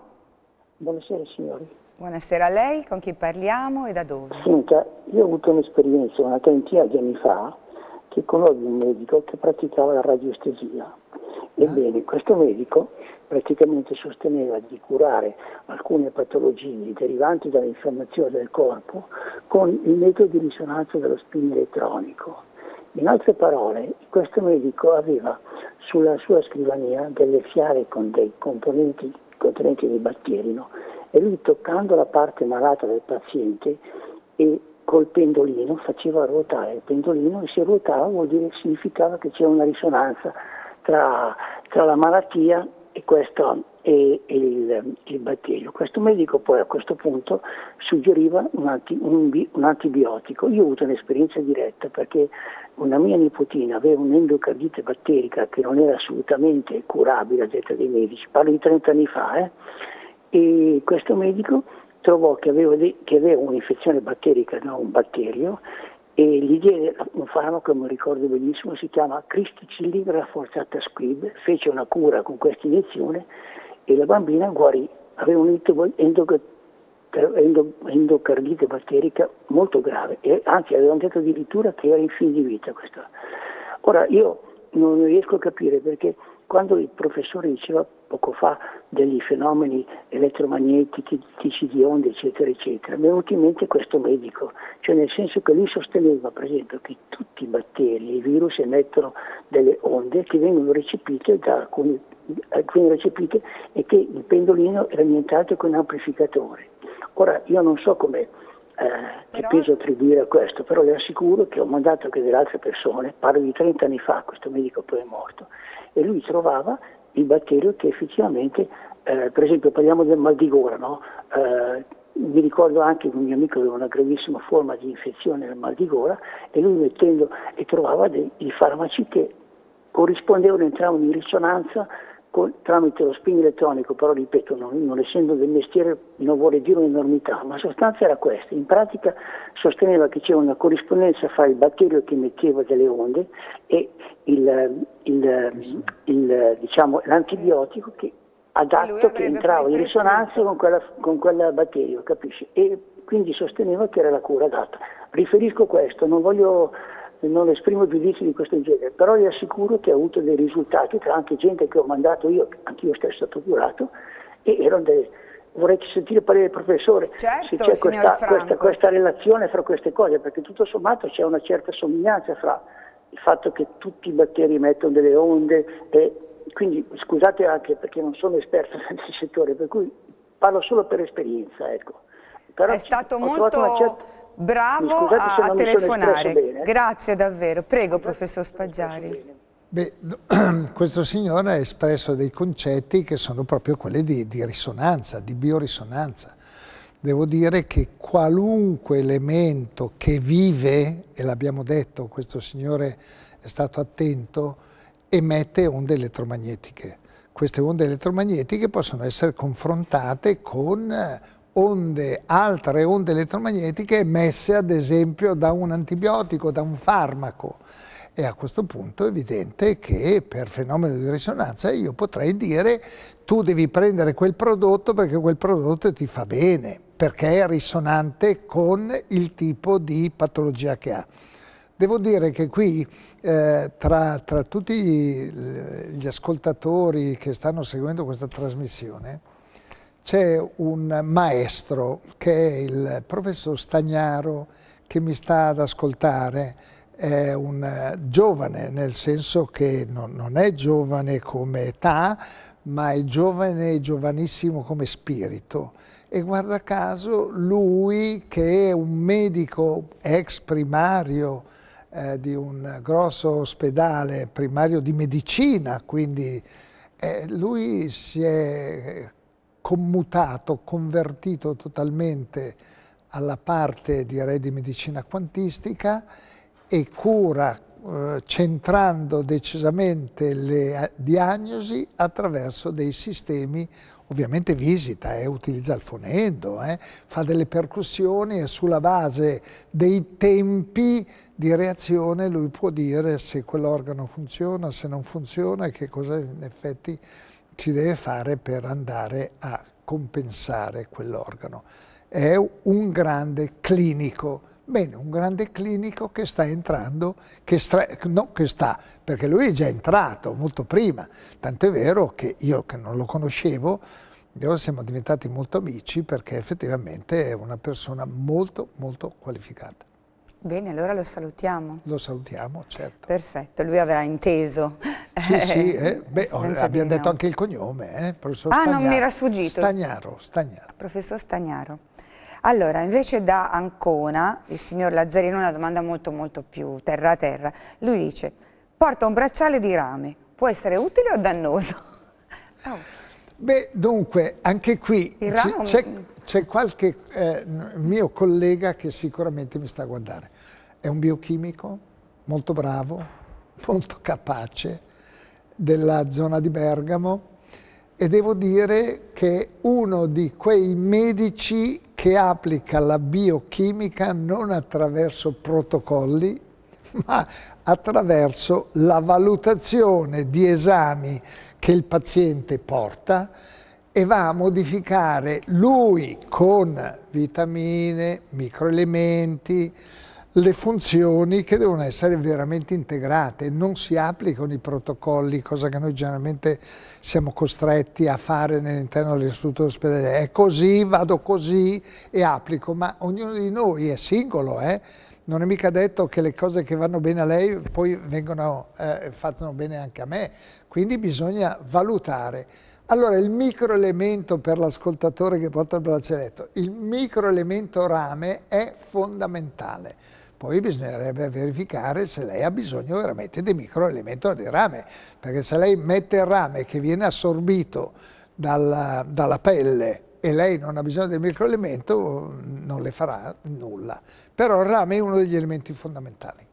Buonasera signori. Buonasera a lei, con chi parliamo e da dove? Senta, io ho avuto un'esperienza una trentina di anni fa che conobbe un medico che praticava la radioestesia. Ah. Ebbene, questo medico praticamente sosteneva di curare alcune patologie derivanti dall'infiammazione del corpo con il metodo di risonanza dello spin elettronico. In altre parole, questo medico aveva sulla sua scrivania delle fiare con dei componenti contenenti dei batteri no? e lui toccando la parte malata del paziente e col pendolino, faceva ruotare il pendolino e se ruotava vuol dire, significava che c'era una risonanza tra, tra la malattia e questo e, il, il, batterio. Questo medico poi a questo punto suggeriva un, anti, un, un, antibiotico. Io ho avuto un'esperienza diretta perché una mia nipotina aveva un'endocardite batterica che non era assolutamente curabile a detta dei medici, parlo di 30 anni fa, eh? e questo medico trovò che aveva, che aveva un'infezione batterica, non un batterio, e gli diede un farmaco che ricordo benissimo, si chiama Cristicillin rafforzata squib, fece una cura con questa iniezione e la bambina guarì, aveva un'endocardite batterica molto grave, e anzi avevano detto addirittura che era in fin di vita questa. Ora io non riesco a capire perché quando il professore diceva poco fa degli fenomeni elettromagnetici di onde, eccetera, eccetera, mi è venuto in mente questo medico, cioè nel senso che lui sosteneva, per esempio, che tutti i batteri, i virus emettono delle onde che vengono recepite da alcuni, alcune eh, recepite e che il pendolino era nient'altro che un amplificatore. Ora, io non so come eh, che peso attribuire a questo, però le assicuro che ho mandato anche delle altre persone, parlo di 30 anni fa, questo medico poi è morto, e lui trovava il batterio che effettivamente, eh, per esempio parliamo del mal di gola, no? eh, mi ricordo anche che un mio amico aveva una gravissima forma di infezione del mal di gola e lui mettendo e trovava dei, dei farmaci che corrispondevano, entravano in risonanza con, tramite lo spin elettronico, però ripeto, non, non, essendo del mestiere non vuole dire un'enormità, ma la sostanza era questa. In pratica sosteneva che c'era una corrispondenza fra il batterio che emetteva delle onde e il, il, il, diciamo, l'antibiotico che, adatto che entrava in risonanza con, quella, con quel batterio, capisci? E quindi sosteneva che era la cura adatta. Riferisco questo, non voglio non esprimo giudizi di questo genere, però vi assicuro che ha avuto dei risultati, tra anche gente che ho mandato io, anche io stesso stato curato, e erano dei, vorrei sentire il parere del professore certo, se c'è certo, questa, questa, questa, relazione fra queste cose, perché tutto sommato c'è una certa somiglianza fra il fatto che tutti i batteri mettono delle onde e quindi scusate anche perché non sono esperto *laughs* nel settore, per cui parlo solo per esperienza, ecco. Però è stato molto certa bravo a, a telefonare. Grazie davvero. Prego, professor Spaggiari. Beh, *clears throat* questo signore ha espresso dei concetti che sono proprio quelli di, di risonanza, di biorisonanza. Devo dire che qualunque elemento che vive, e l'abbiamo detto, questo signore è stato attento, emette onde elettromagnetiche. Queste onde elettromagnetiche possono essere confrontate con eh, onde, altre onde elettromagnetiche emesse ad esempio da un antibiotico, da un farmaco. E a questo punto è evidente che per fenomeno di risonanza io potrei dire tu devi prendere quel prodotto perché quel prodotto ti fa bene, perché è risonante con il tipo di patologia che ha. Devo dire che qui eh, tra, tra tutti gli ascoltatori che stanno seguendo questa trasmissione c'è un maestro che è il professor Stagnaro che mi sta ad ascoltare, è un eh, giovane nel senso che non, non è giovane come età, ma è giovane e giovanissimo come spirito. E guarda caso lui che è un medico ex primario eh, di un grosso ospedale, primario di medicina, quindi eh, lui si è commutato, convertito totalmente alla parte direi di medicina quantistica e cura eh, centrando decisamente le eh, diagnosi attraverso dei sistemi ovviamente visita, eh, utilizza il fonendo, eh, fa delle percussioni e sulla base dei tempi di reazione lui può dire se quell'organo funziona, se non funziona e che cosa in effetti ci deve fare per andare a compensare quell'organo. È un grande clinico, bene, un grande clinico che sta entrando, che, no, che sta, perché lui è già entrato molto prima, Tanto è vero che io che non lo conoscevo, ora siamo diventati molto amici perché effettivamente è una persona molto molto qualificata. Bene, allora lo salutiamo. Lo salutiamo, certo. Perfetto, lui avrà inteso. Sì, sì, eh, eh beh, abbiamo detto no. anche il cognome, eh, professor ah, Stagnaro. Ah, non mi era sfuggito. Stagnaro, Stagnaro. Professor Stagnaro. Allora, invece da Ancona, il signor Lazzarino, una domanda molto molto più terra-terra. Lui dice, porta un bracciale di rame, può essere utile o dannoso? Oh. *laughs* Beh, dunque, anche qui c'è qualche eh, mio collega che sicuramente mi sta a guardare. È un biochimico molto bravo, *laughs* molto capace della zona di Bergamo e devo dire che è uno di quei medici che applica la biochimica non attraverso protocolli, *laughs* ma attraverso la valutazione di esami che il paziente porta e va a modificare lui con vitamine, microelementi, le funzioni che devono essere veramente integrate, non si applicano i protocolli, cosa che noi generalmente siamo costretti a fare all'interno dell'istituto ospedale, È così, vado così e applico, ma ognuno di noi è singolo, eh? non è mica detto che le cose che vanno bene a lei poi vengono eh, fatte bene anche a me, quindi bisogna valutare. Allora il microelemento per l'ascoltatore che porta il braccialetto, il microelemento rame è fondamentale. Poi bisognerebbe verificare se lei ha bisogno veramente di microelemento di rame, perché se lei mette il rame che viene assorbito dalla, dalla pelle e lei non ha bisogno del microelemento, mm, non le farà nulla. Però il rame è uno degli elementi fondamentali.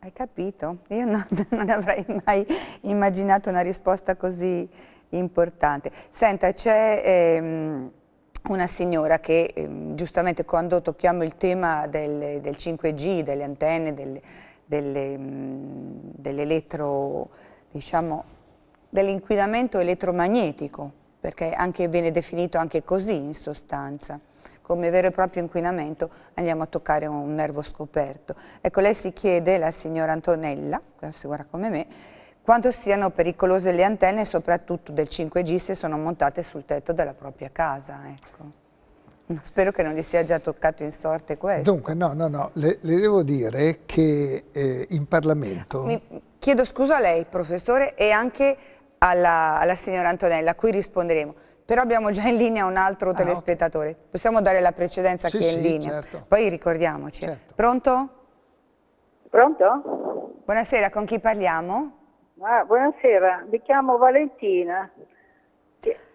Hai capito? Io no, *laughs* non avrei mai immaginato una risposta così importante. Senta, c'è... Ehm una signora che ehm, giustamente quando tocchiamo il tema del, del 5G, delle antenne, del, delle, mh, mm, diciamo, dell'inquinamento elettromagnetico, perché anche viene definito anche così in sostanza, come vero e proprio inquinamento andiamo a toccare un nervo scoperto. Ecco, lei si chiede, la signora Antonella, la signora come me, quanto siano pericolose le antenne, soprattutto del 5G, se sono montate sul tetto della propria casa. Ecco. *laughs* Spero che non gli sia già toccato in sorte questo. Dunque, no, no, no, le, le devo dire che eh, in Parlamento... Mi chiedo scusa a lei, professore, e anche alla, alla, signora Antonella, a cui risponderemo. Però abbiamo già in linea un altro ah, telespettatore. Okay. Possiamo dare la precedenza sì, che è in linea. Certo. Poi ricordiamoci. Certo. Pronto? Pronto? Buonasera, con chi parliamo? Ah, buonasera, mi chiamo Valentina.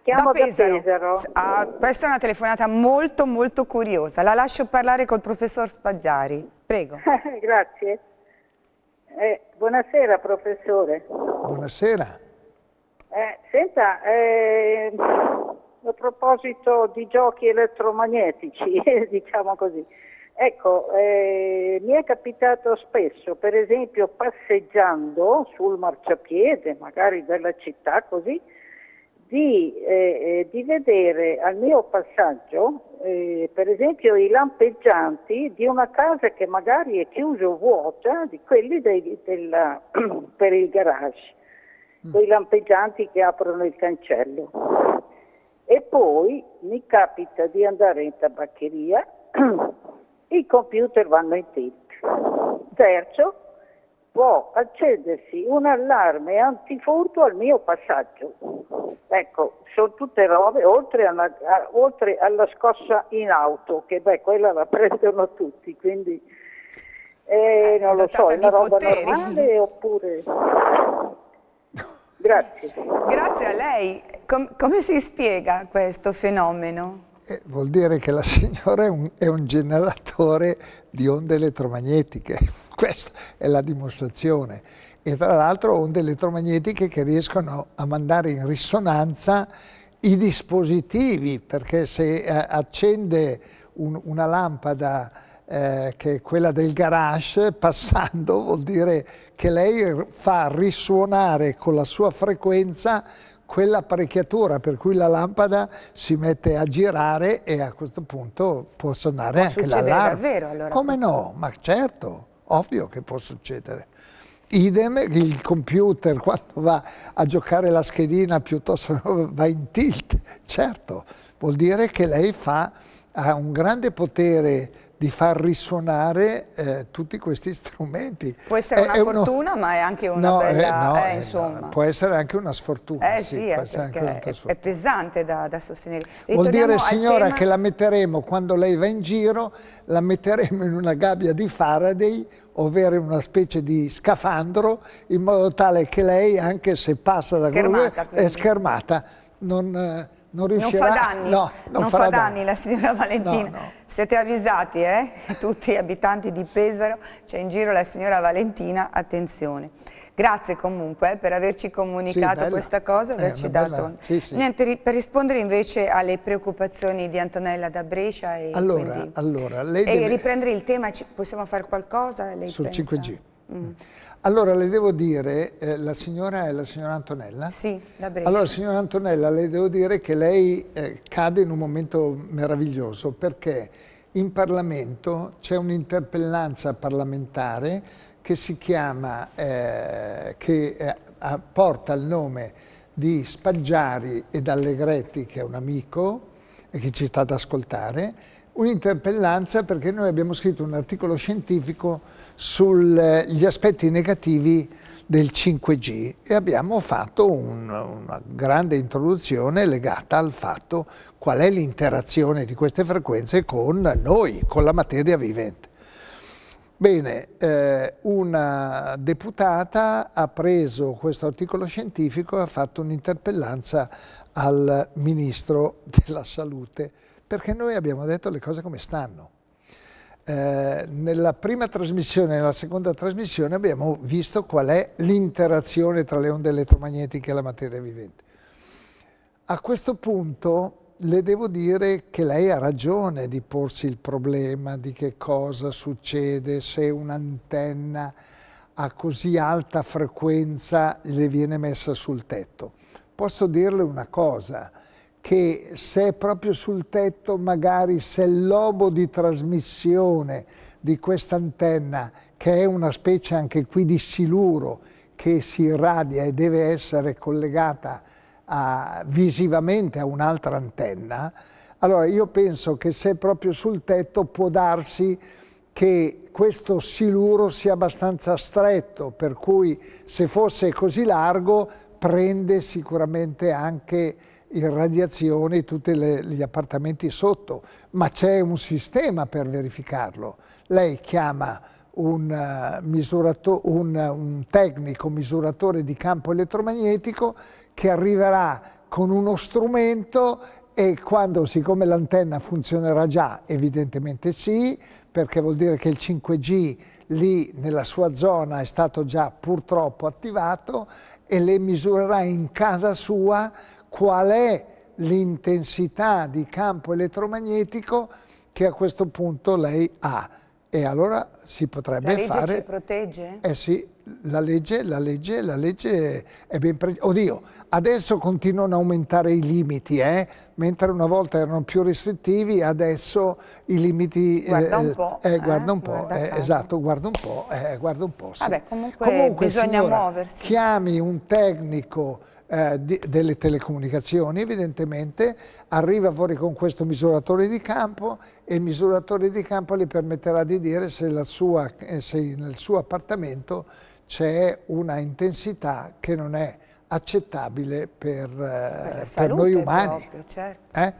Chiamo da Pesaro. Da Ah, questa è una telefonata molto molto curiosa. La lascio parlare col professor Spaggiari. Prego. *laughs* Grazie. Eh, buonasera professore. Buonasera. Eh, senta, eh, a proposito di giochi elettromagnetici, *laughs* diciamo così, Ecco, eh, mi è capitato spesso, per esempio, passeggiando sul marciapiede, magari della città così, di, eh, eh di vedere al mio passaggio, eh, per esempio, i lampeggianti di una casa che magari è chiusa o vuota, di quelli dei, della, *clears throat* per il garage, mm. quei lampeggianti che aprono il cancello. E poi mi capita di andare in tabaccheria *clears throat* i computer vanno in tilt. Terzo, può accendersi un allarme antifurto al mio passaggio. Ecco, sono tutte robe, oltre alla, a, oltre alla scossa in auto, che beh, quella la *laughs* prendono tutti, quindi eh, non lo so, è una roba poteri. normale oppure... Grazie. Grazie a lei. Com- come si spiega questo fenomeno? eh, vuol dire che la signora è un, è un generatore di onde elettromagnetiche, *laughs* questa è la dimostrazione, e tra l'altro onde elettromagnetiche che riescono a mandare in risonanza i dispositivi, perché se eh, accende un, una lampada eh, che è quella del garage, *laughs* passando vuol dire che lei fa risuonare con la sua frequenza quell'apparecchiatura per cui la lampada si mette a girare e a questo punto può suonare può anche l'allarme. davvero allora? Come no? Ma certo, ovvio che può succedere. Idem il computer quando va a giocare la schedina piuttosto *laughs* va in tilt, certo, vuol dire che lei fa, ha un grande potere di far risuonare eh, tutti questi strumenti. Può essere è, una è fortuna, uno... ma è anche una no, eh, bella... Eh, eh, no, eh, no, può essere anche una sfortuna. Eh sì, sì è, è, pesante da, da sostenere. Ritorniamo Vuol dire, signora, tema... che la metteremo, quando lei va in giro, la metteremo in una gabbia di Faraday ovvero una specie di scafandro, in modo tale che lei, anche se passa da quello, è schermata. Non, eh, non riuscirà... Non fa danni, no, non, non fa danni, danni la signora Valentina. No, no. Siete avvisati, eh? *laughs* Tutti gli abitanti di Pesaro, c'è in giro la signora Valentina, attenzione. Grazie comunque eh, per averci comunicato sì, questa cosa, eh, averci dato... Sì, sì. Niente, per rispondere invece alle preoccupazioni di Antonella da Brescia e, allora, quindi... allora, lei e riprendere il tema, possiamo fare qualcosa? Sul pensa? 5G. Mm. Allora le devo dire, eh, la signora è la signora Antonella? Sì, da Brescia. Allora signora Antonella, le devo dire che lei eh, cade in un momento meraviglioso perché in Parlamento c'è un'interpellanza parlamentare che si chiama, eh, che eh, porta il nome di Spaggiari ed Allegretti, che è un amico e che ci sta ad ascoltare, un'interpellanza perché noi abbiamo scritto un articolo scientifico sugli aspetti negativi del 5G e abbiamo fatto un, una grande introduzione legata al fatto qual è l'interazione di queste frequenze con noi, con la materia vivente. Bene, eh, una deputata ha preso questo articolo scientifico e ha fatto un'interpellanza al Ministro della Salute perché noi abbiamo detto le cose come stanno eh, nella prima trasmissione e nella seconda trasmissione abbiamo visto qual è l'interazione tra le onde elettromagnetiche e la materia vivente. A questo punto le devo dire che lei ha ragione di porsi il problema di che cosa succede se un'antenna a così alta frequenza le viene messa sul tetto. Posso dirle una cosa, che se è proprio sul tetto magari se il lobo di trasmissione di questa antenna che è una specie anche qui di siluro che si irradia e deve essere collegata a, visivamente a un'altra antenna allora io penso che se è proprio sul tetto può darsi che questo siluro sia abbastanza stretto per cui se fosse così largo prende sicuramente anche irradiazioni tutti le, gli appartamenti sotto, ma c'è un sistema per verificarlo. Lei chiama un, uh, un, un tecnico misuratore di campo elettromagnetico che arriverà con uno strumento e quando, siccome l'antenna funzionerà già, evidentemente sì, perché vuol dire che il 5G lì nella sua zona è stato già purtroppo attivato e le misurerà in casa sua qual è l'intensità di campo elettromagnetico che a questo punto lei ha. E allora si potrebbe fare... La legge fare... ci protegge? Eh sì, la legge, la legge, la legge è ben precisa. Oddio, Adesso continuano ad aumentare i limiti, eh? mentre una volta erano più restrittivi, adesso i limiti... Eh, guarda un po'. Eh, eh, guarda un po', guarda eh, esatto, guarda un po', eh, guarda un po' sì. Vabbè, comunque, comunque bisogna signora, muoversi. Chiami un tecnico di, delle telecomunicazioni, evidentemente, arriva fuori con questo misuratore di campo e il misuratore di campo le permetterà di dire se, sua, se nel suo appartamento c'è una intensità che non è accettabile per, per, eh, per noi umani. Proprio, certo. eh?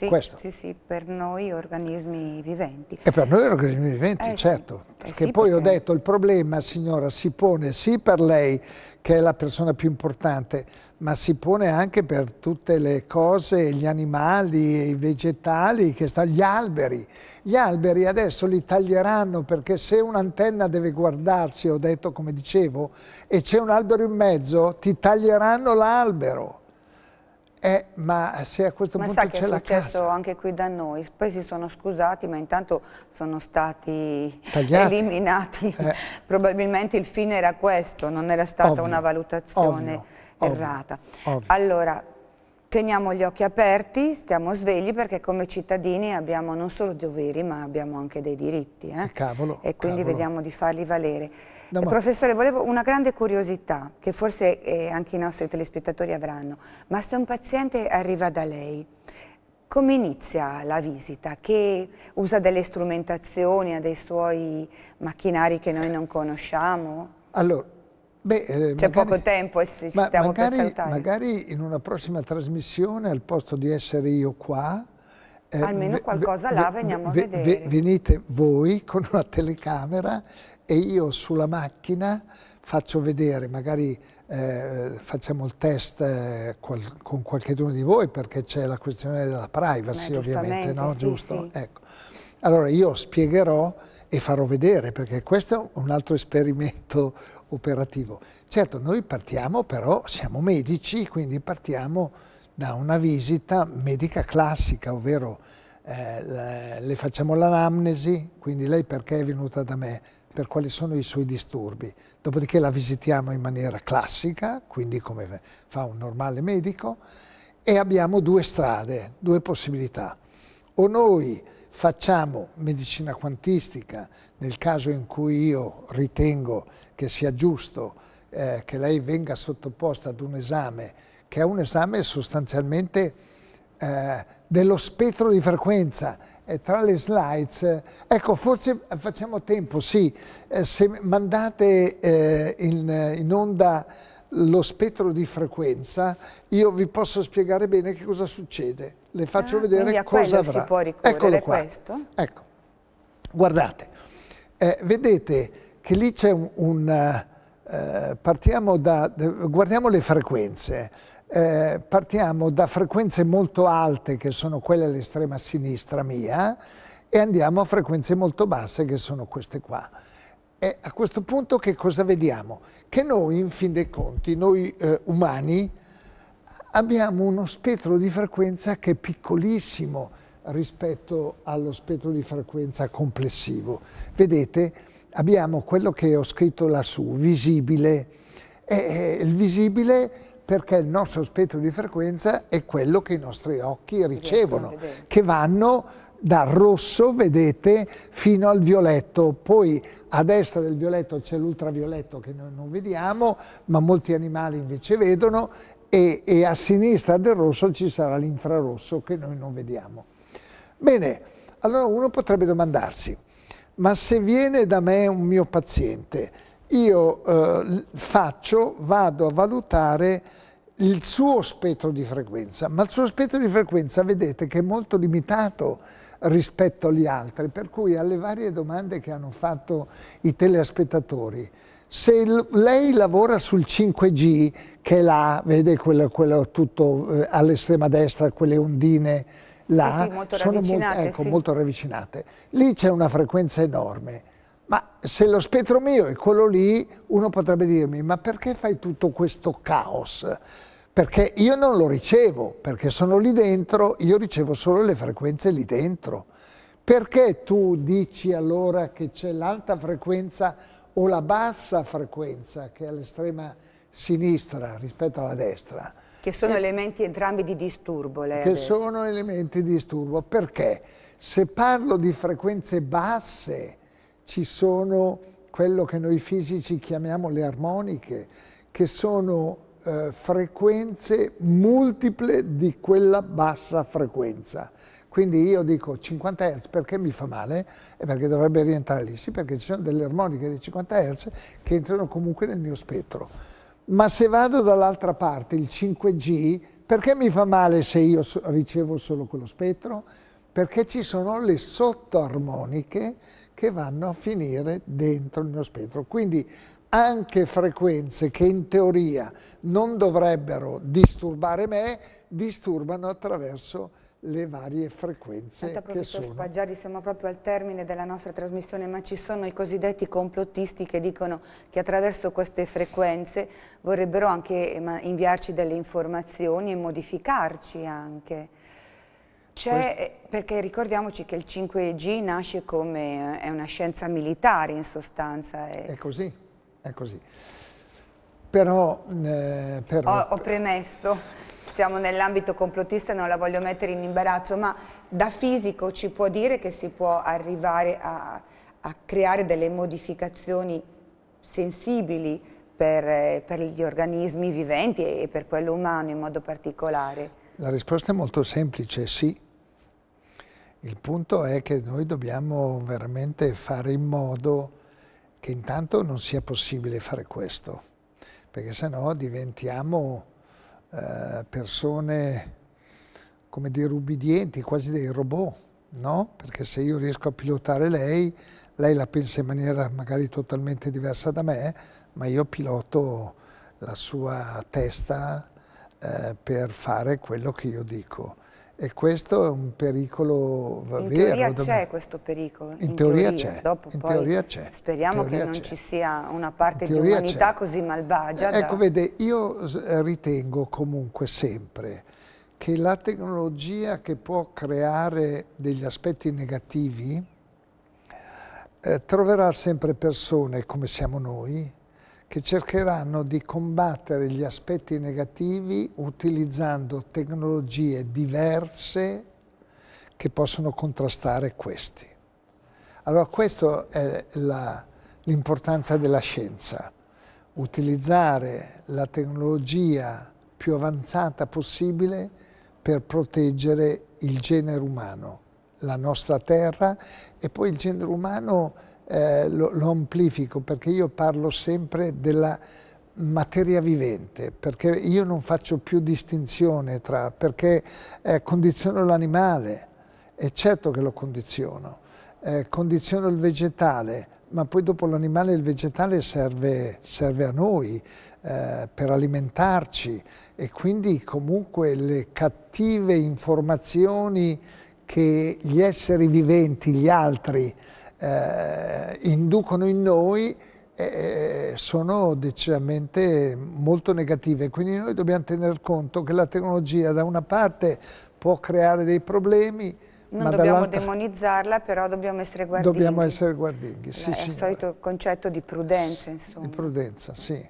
Sì, Questo. sì, sì, per noi organismi viventi. E per noi organismi viventi, eh, certo. Sì. Eh perché sì, poi perché... ho detto, il problema, signora, si pone sì per lei, che è la persona più importante, ma si pone anche per tutte le cose, gli animali, i vegetali, gli alberi. Gli alberi adesso li taglieranno perché se un'antenna deve guardarsi, ho detto come dicevo, e c'è un albero in mezzo, ti taglieranno l'albero eh, ma se a questo ma punto c'è la casa... Ma sa che è successo casa. anche qui da noi, poi si sono scusati ma intanto sono stati Tagliati. eliminati, eh. *laughs* probabilmente il fine era questo, non era stata ovvio, una valutazione ovvio, errata. Ovvio. Allora, teniamo gli occhi aperti, stiamo svegli perché come cittadini abbiamo non solo doveri ma abbiamo anche dei diritti. Eh? eh cavolo, e quindi cavolo. vediamo di farli valere. No, eh, ma... Professore, volevo una grande curiosità che forse eh, anche i nostri telespettatori avranno, ma se un paziente arriva da lei, come inizia la visita? Che usa delle strumentazioni, ha dei suoi macchinari che noi non conosciamo? Allora, eh, C'è poco tempo e ci ma, stiamo magari, per salutare. Magari in una prossima trasmissione, al posto di essere io qua, eh, almeno qualcosa ve, là veniamo ve, a vedere. Ve, venite voi con una telecamera e io sulla macchina faccio vedere, magari eh, facciamo il test eh, qual, con qualcuno di voi perché c'è la questione della privacy eh, ovviamente, no? Sì, Giusto? Sì. Ecco. Allora io spiegherò e farò vedere perché questo è un altro esperimento operativo. Certo, noi partiamo però, siamo medici, quindi partiamo da una visita medica classica, ovvero eh, le facciamo l'anamnesi, quindi lei perché è venuta da me? per quali sono i suoi disturbi. Dopodiché la visitiamo in maniera classica, quindi come fa un normale medico, e abbiamo due strade, due possibilità. O noi facciamo medicina quantistica nel caso in cui io ritengo che sia giusto eh, che lei venga sottoposta ad un esame, che è un esame sostanzialmente eh, dello spettro di frequenza, e tra le slides, eh, ecco forse facciamo tempo, sì, eh, se mandate eh, in, in onda lo spettro di frequenza, io vi posso spiegare bene che cosa succede. Le faccio ah, vedere cosa avrà. si può ricorrere qua. questo? Ecco, guardate, eh, vedete che lì c'è un... un eh, partiamo da... guardiamo le frequenze eh, partiamo da frequenze molto alte che sono quelle all'estrema sinistra mia e andiamo a frequenze molto basse che sono queste qua. E a questo punto che cosa vediamo? Che noi in fin dei conti, noi eh, umani, abbiamo uno spettro di frequenza che è piccolissimo rispetto allo spettro di frequenza complessivo. Vedete, abbiamo quello che ho scritto lassù, visibile. E, eh, il visibile perché il nostro spettro di frequenza è quello che i nostri occhi ricevono, che vanno dal rosso, vedete, fino al violetto, poi a destra del violetto c'è l'ultravioletto che noi non vediamo, ma molti animali invece vedono, e, e a sinistra del rosso ci sarà l'infrarosso che noi non vediamo. Bene, allora uno potrebbe domandarsi, ma se viene da me un mio paziente, io eh, faccio, vado a valutare il suo spettro di frequenza, ma il suo spettro di frequenza vedete che è molto limitato rispetto agli altri, per cui alle varie domande che hanno fatto i telespettatori, se lei lavora sul 5G, che è là, vede quello, quello tutto eh, all'estrema destra, quelle ondine là, sì, sì, molto sono molto, ecco, sì. molto ravvicinate, lì c'è una frequenza enorme ma se lo spettro mio è quello lì, uno potrebbe dirmi, ma perché fai tutto questo caos? Perché io non lo ricevo, perché sono lì dentro, io ricevo solo le frequenze lì dentro. Perché tu dici allora che c'è l'alta frequenza o la bassa frequenza che è all'estrema sinistra rispetto alla destra? Che sono e, elementi entrambi di disturbo. Lei che sono elementi di disturbo. Perché se parlo di frequenze basse ci sono quello che noi fisici chiamiamo le armoniche, che sono eh, frequenze multiple di quella bassa frequenza. Quindi io dico 50 Hz perché mi fa male e perché dovrebbe rientrare lì. Sì, perché ci sono delle armoniche di 50 Hz che entrano comunque nel mio spettro. Ma se vado dall'altra parte, il 5G, perché mi fa male se io ricevo solo quello spettro? Perché ci sono le sottoarmoniche che vanno a finire dentro il mio spettro. Quindi anche frequenze che in teoria non dovrebbero disturbare me, disturbano attraverso le varie frequenze Tanto che sono. Spaggiari, siamo proprio al termine della nostra trasmissione, ma ci sono i cosiddetti complottisti che dicono che attraverso queste frequenze vorrebbero anche inviarci delle informazioni e modificarci anche. C'è, eh, perché ricordiamoci che il 5G nasce come, eh, è una scienza militare in sostanza. È, eh. è così, è così. Però, eh, però ho, ho premesso siamo nell'ambito complottista, non la voglio mettere in imbarazzo, ma da fisico ci può dire che si può arrivare a, a creare delle modificazioni sensibili per, per, gli organismi viventi e per quello umano in modo particolare? La risposta è molto semplice, sì. Il punto è che noi dobbiamo veramente fare in modo che intanto non sia possibile fare questo, perché sennò diventiamo eh, persone come dei rubidienti, quasi dei robot, no? Perché se io riesco a pilotare lei, lei la pensa in maniera magari totalmente diversa da me, ma io piloto la sua testa eh, per fare quello che io dico. E questo è un pericolo vero. In teoria c'è questo pericolo. In, in teoria, c'è. Dopo in poi teoria c'è. Speriamo teoria che non ci sia una parte di umanità così malvagia. Eh, ecco, da... vede, io eh, ritengo comunque sempre che la tecnologia che può creare degli aspetti negativi eh, troverà sempre persone come siamo noi che cercheranno di combattere gli aspetti negativi utilizzando tecnologie diverse che possono contrastare questi. Allora questa è l'importanza della scienza, utilizzare la tecnologia più avanzata possibile per proteggere il genere umano, la nostra terra e poi il genere umano eh, lo, lo, amplifico perché io parlo sempre della materia vivente, perché io non faccio più distinzione tra, perché eh, condiziono l'animale, è certo che lo condiziono, eh, condiziono il vegetale, ma poi dopo l'animale e il vegetale serve, serve a noi eh, per alimentarci e quindi comunque le cattive informazioni che gli esseri viventi, gli altri, eh, inducono in noi eh, eh, sono decisamente molto negative. Quindi noi dobbiamo tener conto che la tecnologia da una parte può creare dei problemi, non Ma dobbiamo demonizzarla, però dobbiamo essere guardinghi. Dobbiamo essere guardinghi, sì, È il solito concetto di prudenza, insomma. Di prudenza, sì.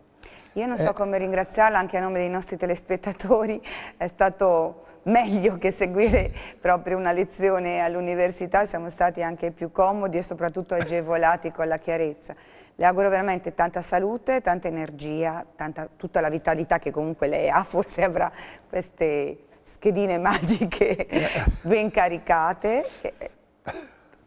Io non so eh. come ringraziarla anche a nome dei nostri telespettatori, è stato meglio che seguire proprio una lezione all'università, siamo stati anche più comodi e soprattutto agevolati con la chiarezza. Le auguro veramente tanta salute, tanta energia, tanta, tutta la vitalità che comunque lei ha, forse avrà queste schedine *laughs* magiche eh. ben caricate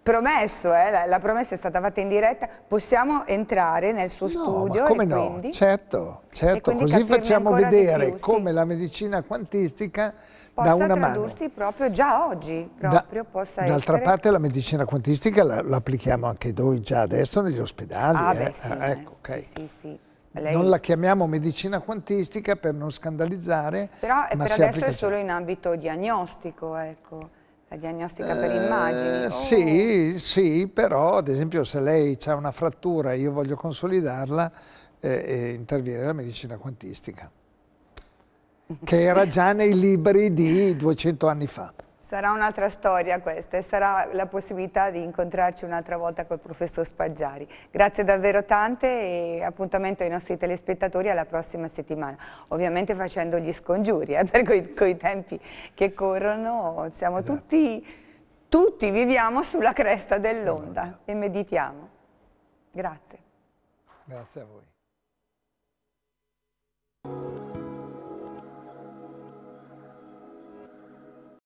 promesso, eh, la, la, promessa è stata fatta in diretta, possiamo entrare nel suo no, studio? Ma come no? Quindi... Certo, certo, così facciamo vedere più, sì. come la medicina quantistica possa da una tradursi mano. proprio già oggi, proprio da, possa essere... D'altra parte la medicina quantistica la, la, applichiamo anche noi già adesso negli ospedali. Ah, eh. beh, ah, sì, ah, ecco, okay. sì, sì, Lei... Non la chiamiamo medicina quantistica per non scandalizzare. Però eh, per adesso è solo in ambito diagnostico, ecco. La diagnostica per eh, immagini? Sì, oh. sì, però ad esempio se lei ha una frattura e io voglio consolidarla, eh, interviene la medicina quantistica, che era già nei libri di 200 anni fa. Sarà un'altra storia questa e sarà la possibilità di incontrarci un'altra volta col professor Spaggiari. Grazie davvero tante e appuntamento ai nostri telespettatori alla prossima settimana. Ovviamente facendo gli scongiuri, eh, *laughs* perché con i tempi che corrono siamo esatto. tutti, tutti viviamo sulla cresta dell'onda esatto. e meditiamo. Grazie. Grazie a voi.